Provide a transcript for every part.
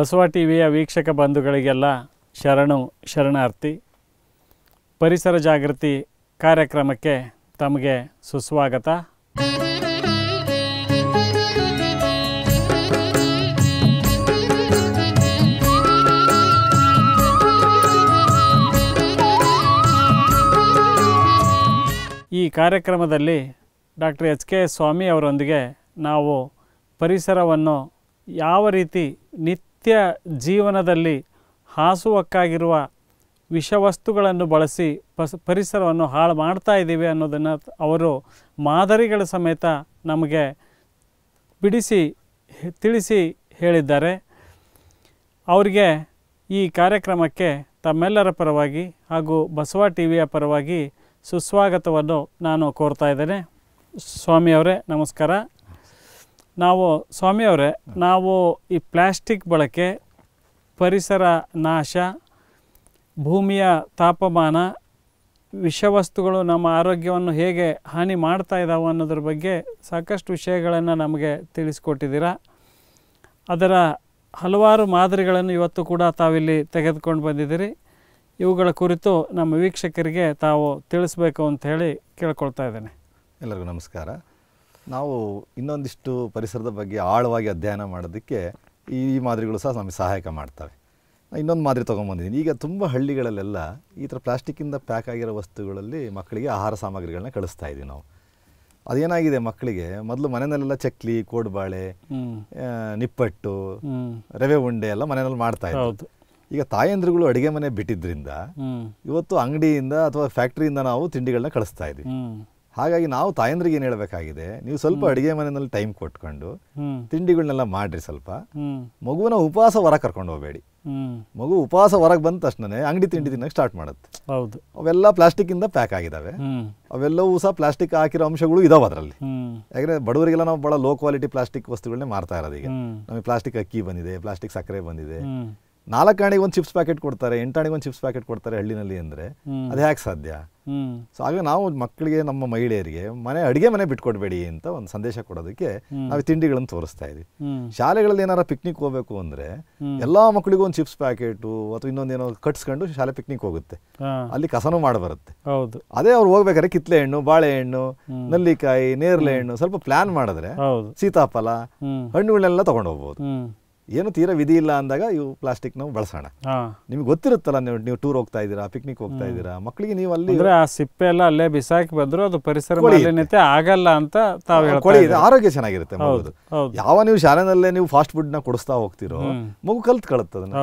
Basava T ವಿಯ ವೀಕ್ಷಕ ಬಂಧುಗಳಿಗೆಲ್ಲ ಶರಣು ಶರಣಾರ್ಥಿ ಪರಿಸರ ಜಾಗೃತಿ ಕಾರ್ಯಕ್ರಮಕ್ಕೆ ತಮಗೆ ಸುಸ್ವಾಗತ ಈ ಕಾರ್ಯಕ್ರಮದಲ್ಲಿ ಡಾಕ್ಟರ್ ಎಚ್ ಕೆ ಸ್ವಾಮಿ ಅವರೊಂದಿಗೆ ನಾವು ಪರಿಸರವನ್ನು ಯಾವ ರೀತಿ ನಿತ್ಯ ನಿತ್ಯ ಜೀವನದಲ್ಲಿ ಹಾಸುವಕ್ಕಾಗಿರುವ ವಿಷವಸ್ತುಗಳನ್ನು ಬಳಸಿ ಪಸ್ ಪರಿಸರವನ್ನು ಹಾಳು ಮಾಡ್ತಾ ಇದ್ದೀವಿ ಅನ್ನೋದನ್ನು ಅವರು ಮಾದರಿಗಳ ಸಮೇತ ನಮಗೆ ಬಿಡಿಸಿ ತಿಳಿಸಿ ಹೇಳಿದ್ದಾರೆ ಅವರಿಗೆ ಈ ಕಾರ್ಯಕ್ರಮಕ್ಕೆ ತಮ್ಮೆಲ್ಲರ ಪರವಾಗಿ ಹಾಗೂ ಬಸವ ಟಿ ವಿಯ ಪರವಾಗಿ ಸುಸ್ವಾಗತವನ್ನು ನಾನು ಕೋರ್ತಾ ಇದ್ದೇನೆ ಸ್ವಾಮಿಯವರೇ ನಮಸ್ಕಾರ ನಾವು ಸ್ವಾಮಿಯವರೇ ನಾವು ಈ ಪ್ಲ್ಯಾಸ್ಟಿಕ್ ಬಳಕೆ ಪರಿಸರ ನಾಶ ಭೂಮಿಯ ತಾಪಮಾನ ವಿಷವಸ್ತುಗಳು ನಮ್ಮ ಆರೋಗ್ಯವನ್ನು ಹೇಗೆ ಹಾನಿ ಮಾಡ್ತಾ ಇದ್ದಾವೆ ಅನ್ನೋದ್ರ ಬಗ್ಗೆ ಸಾಕಷ್ಟು ವಿಷಯಗಳನ್ನು ನಮಗೆ ತಿಳಿಸ್ಕೊಟ್ಟಿದ್ದೀರ ಅದರ ಹಲವಾರು ಮಾದರಿಗಳನ್ನು ಇವತ್ತು ಕೂಡ ತಾವಿಲ್ಲಿ ತೆಗೆದುಕೊಂಡು ಬಂದಿದ್ದೀರಿ ಇವುಗಳ ಕುರಿತು ನಮ್ಮ ವೀಕ್ಷಕರಿಗೆ ತಾವು ತಿಳಿಸ್ಬೇಕು ಅಂತ ಹೇಳಿ ಕೇಳ್ಕೊಳ್ತಾ ಇದ್ದೇನೆ ಎಲ್ಲರಿಗೂ ನಮಸ್ಕಾರ ನಾವು ಇನ್ನೊಂದಿಷ್ಟು ಪರಿಸರದ ಬಗ್ಗೆ ಆಳವಾಗಿ ಅಧ್ಯಯನ ಮಾಡೋದಕ್ಕೆ ಈ ಮಾದರಿಗಳು ಸಹ ನಮಗೆ ಸಹಾಯಕ ಮಾಡ್ತವೆ ಇನ್ನೊಂದು ಮಾದರಿ ತೊಗೊಂಬಂದಿದ್ದೀನಿ ಈಗ ತುಂಬ ಹಳ್ಳಿಗಳಲ್ಲೆಲ್ಲ ಈ ಥರ ಪ್ಲಾಸ್ಟಿಕ್ಕಿಂದ ಪ್ಯಾಕ್ ಆಗಿರೋ ವಸ್ತುಗಳಲ್ಲಿ ಮಕ್ಕಳಿಗೆ ಆಹಾರ ಸಾಮಗ್ರಿಗಳನ್ನ ಕಳಿಸ್ತಾ ಇದ್ದೀವಿ ನಾವು ಅದೇನಾಗಿದೆ ಮಕ್ಕಳಿಗೆ ಮೊದಲು ಮನೆಯಲ್ಲೆಲ್ಲ ಚಕ್ಲಿ ಕೋಡ್ಬಾಳೆ ನಿಪ್ಪಟ್ಟು ರವೆ ಉಂಡೆ ಎಲ್ಲ ಮನೆಯಲ್ಲಿ ಮಾಡ್ತಾ ಇದ್ದಾರೆ ಈಗ ತಾಯಂದ್ರಿಗಳು ಅಡುಗೆ ಮನೆ ಬಿಟ್ಟಿದ್ರಿಂದ ಇವತ್ತು ಅಂಗಡಿಯಿಂದ ಅಥವಾ ಫ್ಯಾಕ್ಟ್ರಿಯಿಂದ ನಾವು ತಿಂಡಿಗಳನ್ನ ಕಳಿಸ್ತಾ ಇದ್ವಿ ಹಾಗಾಗಿ ನಾವು ತಾಯಂದ್ರಿಗೆ ಏನ್ ಹೇಳಬೇಕಾಗಿದೆ ನೀವು ಸ್ವಲ್ಪ ಅಡಿಗೆ ಮನೆಯಲ್ಲಿ ಟೈಮ್ ಕೊಟ್ಕೊಂಡು ತಿಂಡಿಗಳನ್ನೆಲ್ಲ ಮಾಡ್ರಿ ಸ್ವಲ್ಪ ಮಗುವಿನ ಉಪವಾಸ ಹೊರ ಕರ್ಕೊಂಡು ಹೋಗಬೇಡಿ ಮಗು ಉಪವಾಸ ಹೊರಗೆ ಬಂದ ತಕ್ಷಣ ಅಂಗಡಿ ತಿಂಡಿ ತಿನ್ನಕ್ ಸ್ಟಾರ್ಟ್ ಮಾಡುತ್ತೆ ಹೌದು ಅವೆಲ್ಲ ಇಂದ ಪ್ಯಾಕ್ ಆಗಿದಾವೆ ಅವೆಲ್ಲವೂ ಸಹ ಪ್ಲಾಸ್ಟಿಕ್ ಹಾಕಿರೋ ಅಂಶಗಳು ಇದಾವೆ ಅದರಲ್ಲಿ ಯಾಕಂದ್ರೆ ಬಡವರಿಗೆಲ್ಲ ನಾವು ಬಹಳ ಲೋ ಕ್ವಾಲಿಟಿ ಪ್ಲಾಸ್ಟಿಕ್ ವಸ್ತುಗಳನ್ನೇ ಮಾರ್ತಾ ಇರೋದು ಈಗ ನಮಗೆ ಪ್ಲಾಸ್ಟಿಕ್ ಅಕ್ಕಿ ಬಂದಿದೆ ಪ್ಲಾಸ್ಟಿಕ್ ಸಕ್ಕರೆ ಬಂದಿದೆ ನಾಲ್ಕು ಒಂದು ಚಿಪ್ಸ್ ಪ್ಯಾಕೆಟ್ ಕೊಡ್ತಾರೆ ಅಣಿಗೆ ಒಂದು ಚಿಪ್ಸ್ ಪ್ಯಾಕೆಟ್ ಕೊಡ್ತಾರೆ ಹಳ್ಳಿನಲ್ಲಿ ಅಂದ್ರೆ ಅದು ಯಾಕೆ ಸಾಧ್ಯ ಸೊ ಹಾಗೆ ನಾವು ಮಕ್ಕಳಿಗೆ ನಮ್ಮ ಮಹಿಳೆಯರಿಗೆ ಮನೆ ಅಡಿಗೆ ಮನೆ ಬಿಟ್ಕೊಡ್ಬೇಡಿ ಅಂತ ಒಂದು ಸಂದೇಶ ಕೊಡೋದಕ್ಕೆ ನಾವು ತಿಂಡಿಗಳನ್ನು ತೋರಿಸ್ತಾ ಇದ್ವಿ ಶಾಲೆಗಳಲ್ಲಿ ಏನಾರ ಪಿಕ್ನಿಕ್ ಹೋಗ್ಬೇಕು ಅಂದ್ರೆ ಎಲ್ಲಾ ಮಕ್ಕಳಿಗೂ ಒಂದು ಚಿಪ್ಸ್ ಪ್ಯಾಕೆಟು ಅಥವಾ ಇನ್ನೊಂದೇನೋ ಕಟ್ಸ್ಕೊಂಡು ಶಾಲೆ ಪಿಕ್ನಿಕ್ ಹೋಗುತ್ತೆ ಅಲ್ಲಿ ಕಸನೂ ಮಾಡಬರುತ್ತೆ ಹೌದು ಅದೇ ಅವ್ರು ಹೋಗ್ಬೇಕಾದ್ರೆ ಕಿತ್ಲೆ ಹಣ್ಣು ಬಾಳೆಹಣ್ಣು ನಲ್ಲಿಕಾಯಿ ನೇರಳೆ ಹಣ್ಣು ಸ್ವಲ್ಪ ಪ್ಲಾನ್ ಮಾಡಿದ್ರೆ ಸೀತಾಫಲ ಹಣ್ಣುಗಳನ್ನೆಲ್ಲ ತಗೊಂಡು ಹೋಗ್ಬೋದು ಏನು ತೀರಾ ವಿಧಿ ಇಲ್ಲ ಅಂದಾಗ ಇವು ಪ್ಲಾಸ್ಟಿಕ್ ನಾವು ಬಳಸೋಣ ನಿಮ್ಗೆ ಗೊತ್ತಿರುತ್ತಲ್ಲ ನೀವು ನೀವು ಟೂರ್ ಹೋಗ್ತಾ ಇದೀರಾ ಪಿಕ್ನಿಕ್ ಹೋಗ್ತಾ ಇದ್ದೀರಾ ಮಕ್ಕಳಿಗೆ ನೀವು ಅಲ್ಲಿ ಆ ಸಿಪ್ಪೆ ಎಲ್ಲ ಅಲ್ಲೇ ಬಿಸಾಕಿ ಬಂದ್ರು ಅದು ಪರಿಸರ ಮಾಲಿನ್ಯತೆ ಆಗಲ್ಲ ಅಂತ ತಾವು ಆರೋಗ್ಯ ಚೆನ್ನಾಗಿರುತ್ತೆ ಯಾವ ನೀವು ಶಾಲೆನಲ್ಲೇ ನೀವು ಫಾಸ್ಟ್ ಫುಡ್ ನ ಕೊಡಿಸ್ತಾ ಹೋಗ್ತಿರೋ ಮಗು ಕಲ್ತ್ ಅದನ್ನ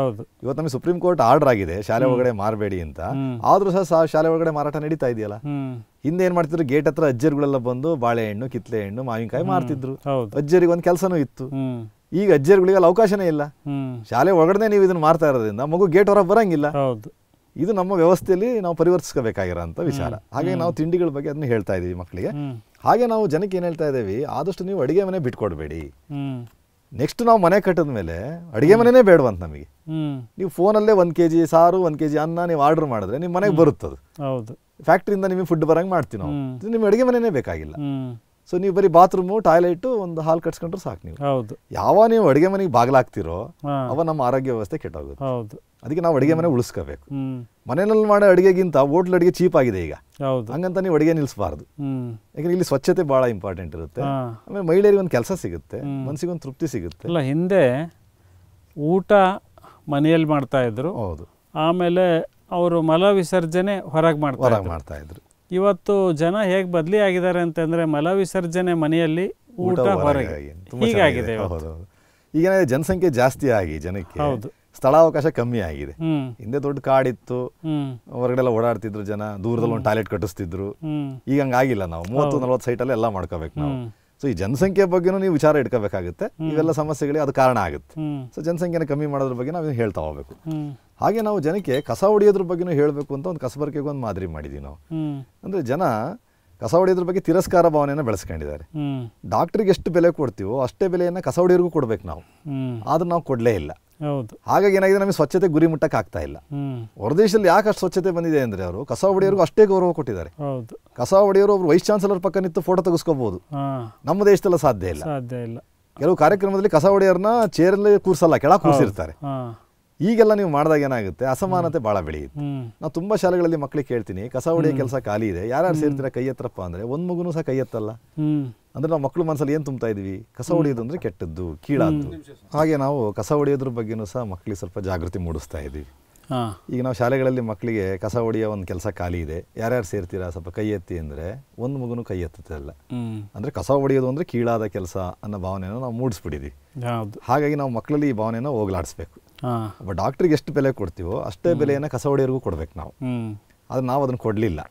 ಇವತ್ತು ನಮಗೆ ಸುಪ್ರೀಂ ಕೋರ್ಟ್ ಆರ್ಡರ್ ಆಗಿದೆ ಶಾಲೆ ಒಳಗಡೆ ಮಾರಬೇಡಿ ಅಂತ ಆದ್ರೂ ಸಹ ಶಾಲೆ ಒಳಗಡೆ ಮಾರಾಟ ನಡೀತಾ ಇದೆಯಲ್ಲ ಹಿಂದೆ ಏನ್ ಮಾಡ್ತಿದ್ರು ಗೇಟ್ ಹತ್ರ ಅಜ್ಜರ್ಗಳೆಲ್ಲ ಬಂದು ಬಾಳೆಹಣ್ಣು ಕಿತ್ಲೆ ಹಣ್ಣು ಮಾವಿನಕಾಯಿ ಮಾರ್ತಿದ್ರು ಅಜ್ಜರಿಗೆ ಒಂದ್ ಕೆಲಸನೂ ಇತ್ತು ಈಗ ಅಜ್ಜಿಯರುಗಳಿಗೆ ಅಲ್ಲಿ ಅವಕಾಶನೇ ಇಲ್ಲ ಶಾಲೆ ಒಳಗಡೆ ನೀವು ಇದನ್ನ ಮಾಡ್ತಾ ಇರೋದ್ರಿಂದ ಮಗು ಗೇಟ್ ಹೊರಗೆ ಬರಂಗಿಲ್ಲ ಇದು ನಮ್ಮ ವ್ಯವಸ್ಥೆಯಲ್ಲಿ ನಾವು ಪರಿವರ್ತಿಸ್ಕೋಬೇಕಾಗಿರೋ ವಿಚಾರ ಹಾಗೆ ನಾವು ತಿಂಡಿಗಳ ಬಗ್ಗೆ ಅದನ್ನ ಹೇಳ್ತಾ ಇದೀವಿ ಮಕ್ಕಳಿಗೆ ಹಾಗೆ ನಾವು ಜನಕ್ಕೆ ಏನ್ ಹೇಳ್ತಾ ಇದ್ದೀವಿ ಆದಷ್ಟು ನೀವು ಅಡಿಗೆ ಮನೆ ಬಿಟ್ಕೊಡ್ಬೇಡಿ ನೆಕ್ಸ್ಟ್ ನಾವು ಮನೆ ಕಟ್ಟಿದ ಮೇಲೆ ಅಡಿಗೆ ಮನೆನೇ ಬೇಡವಂತ ನಮಗೆ ನೀವು ಫೋನಲ್ಲೇ ಒಂದ್ ಕೆಜಿ ಸಾರು ಒಂದ್ ಕೆಜಿ ಅನ್ನ ನೀವು ಆರ್ಡರ್ ಮಾಡಿದ್ರೆ ನಿಮ್ಮ ಮನೆಗೆ ಬರುತ್ತದು ಫ್ಯಾಕ್ಟ್ರಿಯಿಂದ ನಿಮಗೆ ಫುಡ್ ಬರಂಗ್ ಮಾಡ್ತೀವಿ ನಾವು ನಿಮ್ಗೆ ಅಡುಗೆ ಮನೆನೇ ಬೇಕಾಗಿಲ್ಲ ಸೊ ನೀವು ಬರೀ ಬಾತ್ರೂಮು ಟಾಯ್ಲೆಟು ಒಂದು ಹಾಲು ಕಟ್ಸ್ಕೊಂಡ್ರೆ ಸಾಕು ನೀವು ಹೌದು ಯಾವ ನೀವು ಅಡುಗೆ ಮನೆಗೆ ಬಾಗಿಲಾಗ್ತಿರೋ ಅವ ನಮ್ಮ ಆರೋಗ್ಯ ವ್ಯವಸ್ಥೆ ಕೆಟ್ಟೋಗುತ್ತೆ ಹೌದು ಅದಕ್ಕೆ ನಾವು ಅಡುಗೆ ಮನೆ ಉಳಿಸ್ಕೋಬೇಕು ಮನೆಯಲ್ಲಿ ಮಾಡೋ ಅಡುಗೆಗಿಂತ ಹೋಟ್ಲ್ ಅಡುಗೆ ಚೀಪ್ ಆಗಿದೆ ಈಗ ಹೌದು ಹಂಗಂತ ನೀವು ಅಡುಗೆ ನಿಲ್ಲಿಸಬಾರ್ದು ಯಾಕಂದ್ರೆ ಇಲ್ಲಿ ಸ್ವಚ್ಛತೆ ಭಾಳ ಇಂಪಾರ್ಟೆಂಟ್ ಇರುತ್ತೆ ಆಮೇಲೆ ಮಹಿಳೆಯರಿಗೆ ಒಂದು ಕೆಲಸ ಸಿಗುತ್ತೆ ಮನಸ್ಸಿಗೆ ಒಂದು ತೃಪ್ತಿ ಸಿಗುತ್ತೆ ಇಲ್ಲ ಹಿಂದೆ ಊಟ ಮನೆಯಲ್ಲಿ ಮಾಡ್ತಾ ಇದ್ರು ಹೌದು ಆಮೇಲೆ ಅವರು ಮಲ ವಿಸರ್ಜನೆ ಹೊರಗೆ ಮಾಡ್ತಾರೆ ಮಾಡ್ತಾ ಇದ್ರು ಇವತ್ತು ಜನ ಹೇಗೆ ಬದಲಿ ಆಗಿದ್ದಾರೆ ಅಂತಂದರೆ ಮಲವಿಸರ್ಜನೆ ಮನೆಯಲ್ಲಿ ಊಟ ಹೊರಗೆ ಹೀಗಾಗಿದೆ ಈಗ ಜನಸಂಖ್ಯೆ ಜಾಸ್ತಿ ಆಗಿ ಜನಕ್ಕೆ ಹೌದು ಸ್ಥಳಾವಕಾಶ ಕಮ್ಮಿ ಆಗಿದೆ ಹಿಂದೆ ದೊಡ್ಡ ಕಾಡಿತ್ತು ಹೊರಗಡೆ ಎಲ್ಲ ಓಡಾಡ್ತಿದ್ರು ಜನ ದೂರದಲ್ಲಿ ಒಂದು ಟಾಯ್ಲೆಟ್ ಕಟ್ಟಿಸ್ತಿದ್ರು ಈಗ ಹಂಗಾಗಿಲ್ಲ ನಾವು ಮೂವತ್ತು ನಲ್ವತ್ತು ಸೈಟಲ್ಲಿ ಎಲ್ಲ ಮಾಡ್ಕೋಬೇಕು ನಾವು ಸೊ ಈ ಜನಸಂಖ್ಯೆ ಬಗ್ಗೆನು ನೀವು ವಿಚಾರ ಇಟ್ಕೋಬೇಕಾಗುತ್ತೆ ಇವೆಲ್ಲ ಸಮಸ್ಯೆಗಳಿಗೆ ಅದು ಕಾರಣ ಆಗುತ್ತೆ ಸೊ ಜನಸಂಖ್ಯೆನ ಕಮ್ಮಿ ಮಾಡೋದ್ರ ಬಗ್ಗೆ ನಾವು ಹೇಳ್ತಾ ಹೋಗ್ಬೇಕು ಹಾಗೆ ನಾವು ಜನಕ್ಕೆ ಕಸ ಹೊಡೆಯೋದ್ರ ಬಗ್ಗೆನೂ ಹೇಳಬೇಕು ಅಂತ ಒಂದು ಕಸಬರಿಕೆಗೆ ಒಂದು ಮಾದರಿ ಮಾಡಿದ್ವಿ ನಾವು ಅಂದರೆ ಜನ ಕಸ ಹೊಡೆಯೋದ್ರ ಬಗ್ಗೆ ತಿರಸ್ಕಾರ ಭಾವನೆಯನ್ನು ಬೆಳೆಸ್ಕೊಂಡಿದ್ದಾರೆ ಡಾಕ್ಟರ್ಗೆ ಎಷ್ಟು ಬೆಲೆ ಕೊಡ್ತೀವೋ ಅಷ್ಟೇ ಬೆಲೆಯನ್ನು ಕಸ ಹೊಡೆಯೋರ್ಗೂ ಕೊಡ್ಬೇಕು ನಾವು ಆದ್ರೂ ನಾವು ಕೊಡಲೇ ಇಲ್ಲ ಹಾಗಾಗಿ ಏನಾಗಿದೆ ನಮಗೆ ಸ್ವಚ್ಛತೆ ಗುರಿ ಮುಟ್ಟಕ್ಕೆ ಆಗ್ತಾ ಇಲ್ಲ ಹೊರದೇಶದಲ್ಲಿ ಯಾಕೆ ಅಷ್ಟು ಸ್ವಚ್ಛತೆ ಬಂದಿದೆ ಅಂದ್ರೆ ಅವರು ಕಸ ಹೊಡೆಯೋರ್ಗೂ ಅಷ್ಟೇ ಗೌರವ ಕೊಟ್ಟಿದ್ದಾರೆ ಕಸ ಹೊಡೆಯೋರು ಒಬ್ರು ವೈಸ್ ಚಾನ್ಸಲರ್ ಪಕ್ಕ ನಿಂತು ಫೋಟೋ ತೆಗೆಸ್ಕೋಬಹುದು ನಮ್ಮ ದೇಶದಲ್ಲಿ ಸಾಧ್ಯ ಇಲ್ಲ ಕೆಲವು ಕಾರ್ಯಕ್ರಮದಲ್ಲಿ ಕಸ ಹೊಡೆಯೋರ್ನ ಚೇರಲ್ಲಿ ಕೂರಿಸಲ್ಲ ಕೆಳ ಕೂರಿಸಿರ್ತಾರೆ ಈಗೆಲ್ಲ ನೀವು ಮಾಡಿದಾಗ ಏನಾಗುತ್ತೆ ಅಸಮಾನತೆ ಬಹಳ ಬೆಳೆಯುತ್ತೆ ನಾವು ತುಂಬಾ ಶಾಲೆಗಳಲ್ಲಿ ಮಕ್ಕಳಿಗೆ ಕೇಳ್ತೀನಿ ಕಸ ಹೊಡೆಯ ಕೆಲಸ ಖಾಲಿ ಇದೆ ಯಾರ್ಯಾರು ಸೇರ್ತೀರಾ ಕೈ ಎತ್ತರಪ್ಪ ಅಂದ್ರೆ ಒಂದ್ ಮಗುನು ಸಹ ಕೈ ಎತ್ತಲ್ಲ ಅಂದ್ರೆ ನಾವು ಮಕ್ಕಳು ಮನಸ್ಸಲ್ಲಿ ಏನ್ ತುಂಬ್ತಾ ಇದೀವಿ ಕಸ ಹೊಡೆಯೋದು ಕೆಟ್ಟದ್ದು ಕೀಳಾದ್ದು ಹಾಗೆ ನಾವು ಕಸ ಹೊಡೆಯೋದ್ರ ಬಗ್ಗೆನೂ ಸಹ ಮಕ್ಕಳಿಗೆ ಸ್ವಲ್ಪ ಜಾಗೃತಿ ಮೂಡಿಸ್ತಾ ಇದೀವಿ ಈಗ ನಾವು ಶಾಲೆಗಳಲ್ಲಿ ಮಕ್ಕಳಿಗೆ ಕಸ ಹೊಡೆಯೋ ಒಂದು ಕೆಲಸ ಖಾಲಿ ಇದೆ ಯಾರ್ಯಾರು ಸೇರ್ತೀರಾ ಸ್ವಲ್ಪ ಕೈ ಎತ್ತಿ ಅಂದ್ರೆ ಒಂದ್ ಮಗುನು ಕೈ ಎತ್ತಲ್ಲ ಅಂದ್ರೆ ಕಸ ಹೊಡೆಯೋದು ಅಂದ್ರೆ ಕೀಳಾದ ಕೆಲಸ ಅನ್ನೋ ಭಾವನೆಯನ್ನು ನಾವು ಮೂಡಿಸ್ಬಿಟ್ಟಿದ್ದೀವಿ ಹಾಗಾಗಿ ನಾವು ಮಕ್ಕಳಲ್ಲಿ ಈ ಭಾವನೆಯನ್ನು ಹೋಗ್ಲಾಡಿಸ್ಬೇಕು ಒಬ್ಬ ಡಾಕ್ಟರ್ಗೆ ಎಷ್ಟು ಬೆಲೆ ಕೊಡ್ತೀವೋ ಅಷ್ಟೇ ಬೆಲೆಯನ್ನು ಕಸ ಹೊಡೆಯೋರಿಗೂ ಕೊಡ್ಬೇಕು ನಾವು ಆದ್ರೆ ನಾವು ಅದನ್ನು ಕೊಡ್ಲಿಲ್ಲ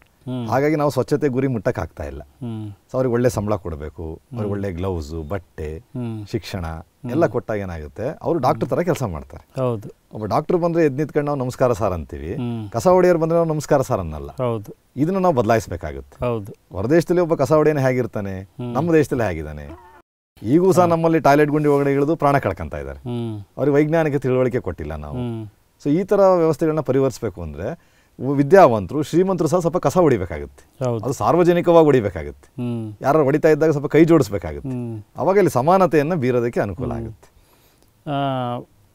ಹಾಗಾಗಿ ನಾವು ಸ್ವಚ್ಛತೆ ಗುರಿ ಮುಟ್ಟಕ್ಕೆ ಆಗ್ತಾ ಇಲ್ಲ ಸೊ ಅವ್ರಿಗೆ ಒಳ್ಳೆ ಸಂಬಳ ಕೊಡಬೇಕು ಅವ್ರಿಗೆ ಒಳ್ಳೆ ಗ್ಲೌಸ್ ಬಟ್ಟೆ ಶಿಕ್ಷಣ ಎಲ್ಲ ಕೊಟ್ಟಾಗ ಏನಾಗುತ್ತೆ ಅವರು ಡಾಕ್ಟರ್ ತರ ಕೆಲಸ ಮಾಡ್ತಾರೆ ಹೌದು ಒಬ್ಬ ಡಾಕ್ಟರ್ ಬಂದ್ರೆ ಎದ್ ನಿಂತ್ಕೊಂಡು ನಾವು ನಮಸ್ಕಾರ ಸಾರ್ ಅಂತೀವಿ ಕಸ ಹೊಡೆಯರ್ ಬಂದ್ರೆ ನಾವು ನಮಸ್ಕಾರ ಸಾರ್ ಅನ್ನಲ್ಲ ಹೌದು ಇದನ್ನ ನಾವು ಬದಲಾಯಿಸಬೇಕಾಗುತ್ತೆ ಹೌದು ಹೊರದೇಶದಲ್ಲಿ ಒಬ್ಬ ಕಸ ಹೊಡೆಯನೇ ಹೇಗಿರ್ತಾನೆ ನಮ್ಮ ದೇಶದಲ್ಲಿ ಹೇಗಿದ್ದಾನೆ ಈಗೂ ಸಹ ನಮ್ಮಲ್ಲಿ ಟಾಯ್ಲೆಟ್ ಗುಂಡಿ ಒಳಗಡೆ ಇಳಿದು ಪ್ರಾಣ ಕಳ್ಕೊಂತ ಇದ್ದಾರೆ ಅವ್ರಿಗೆ ವೈಜ್ಞಾನಿಕ ತಿಳುವಳಿಕೆ ಕೊಟ್ಟಿಲ್ಲ ನಾವು ಸೊ ಈ ತರ ವ್ಯವಸ್ಥೆಗಳನ್ನ ಪರಿವರ್ಸ್ಬೇಕು ಅಂದ್ರೆ ವಿದ್ಯಾವಂತರು ಶ್ರೀಮಂತರು ಸಹ ಸ್ವಲ್ಪ ಕಸ ಹೊಡಿಬೇಕಾಗುತ್ತೆ ಅದು ಸಾರ್ವಜನಿಕವಾಗಿ ಹೊಡಿಬೇಕಾಗುತ್ತೆ ಯಾರು ಹೊಡಿತಾ ಇದ್ದಾಗ ಸ್ವಲ್ಪ ಕೈ ಜೋಡಿಸ್ಬೇಕಾಗುತ್ತೆ ಅವಾಗ ಇಲ್ಲಿ ಸಮಾನತೆಯನ್ನ ಬೀರೋದಕ್ಕೆ ಅನುಕೂಲ ಆಗುತ್ತೆ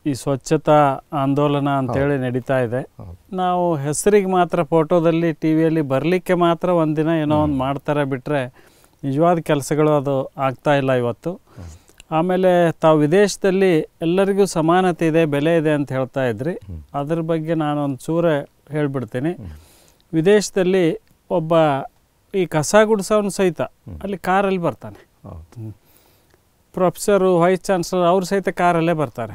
ಈ ಸ್ವಚ್ಛತಾ ಆಂದೋಲನ ಅಂತೇಳಿ ನಡೀತಾ ಇದೆ ನಾವು ಹೆಸರಿಗೆ ಮಾತ್ರ ಫೋಟೋದಲ್ಲಿ ಟಿವಿಯಲ್ಲಿ ಬರಲಿಕ್ಕೆ ಮಾತ್ರ ಒಂದಿನ ಏನೋ ಒಂದು ಮಾಡ್ತಾರೆ ಬಿಟ್ಟರೆ ನಿಜವಾದ ಕೆಲಸಗಳು ಅದು ಆಗ್ತಾ ಇಲ್ಲ ಇವತ್ತು ಆಮೇಲೆ ತಾವು ವಿದೇಶದಲ್ಲಿ ಎಲ್ಲರಿಗೂ ಸಮಾನತೆ ಇದೆ ಬೆಲೆ ಇದೆ ಅಂತ ಹೇಳ್ತಾ ಇದ್ರಿ ಅದ್ರ ಬಗ್ಗೆ ನಾನೊಂದು ಚೂರ ಹೇಳ್ಬಿಡ್ತೀನಿ ವಿದೇಶದಲ್ಲಿ ಒಬ್ಬ ಈ ಕಸ ಗುಡಿಸೋನು ಸಹಿತ ಅಲ್ಲಿ ಕಾರಲ್ಲಿ ಬರ್ತಾನೆ ಪ್ರೊಫೆಸರು ವೈಸ್ ಚಾನ್ಸಲರ್ ಅವ್ರು ಸಹಿತ ಕಾರಲ್ಲೇ ಬರ್ತಾರೆ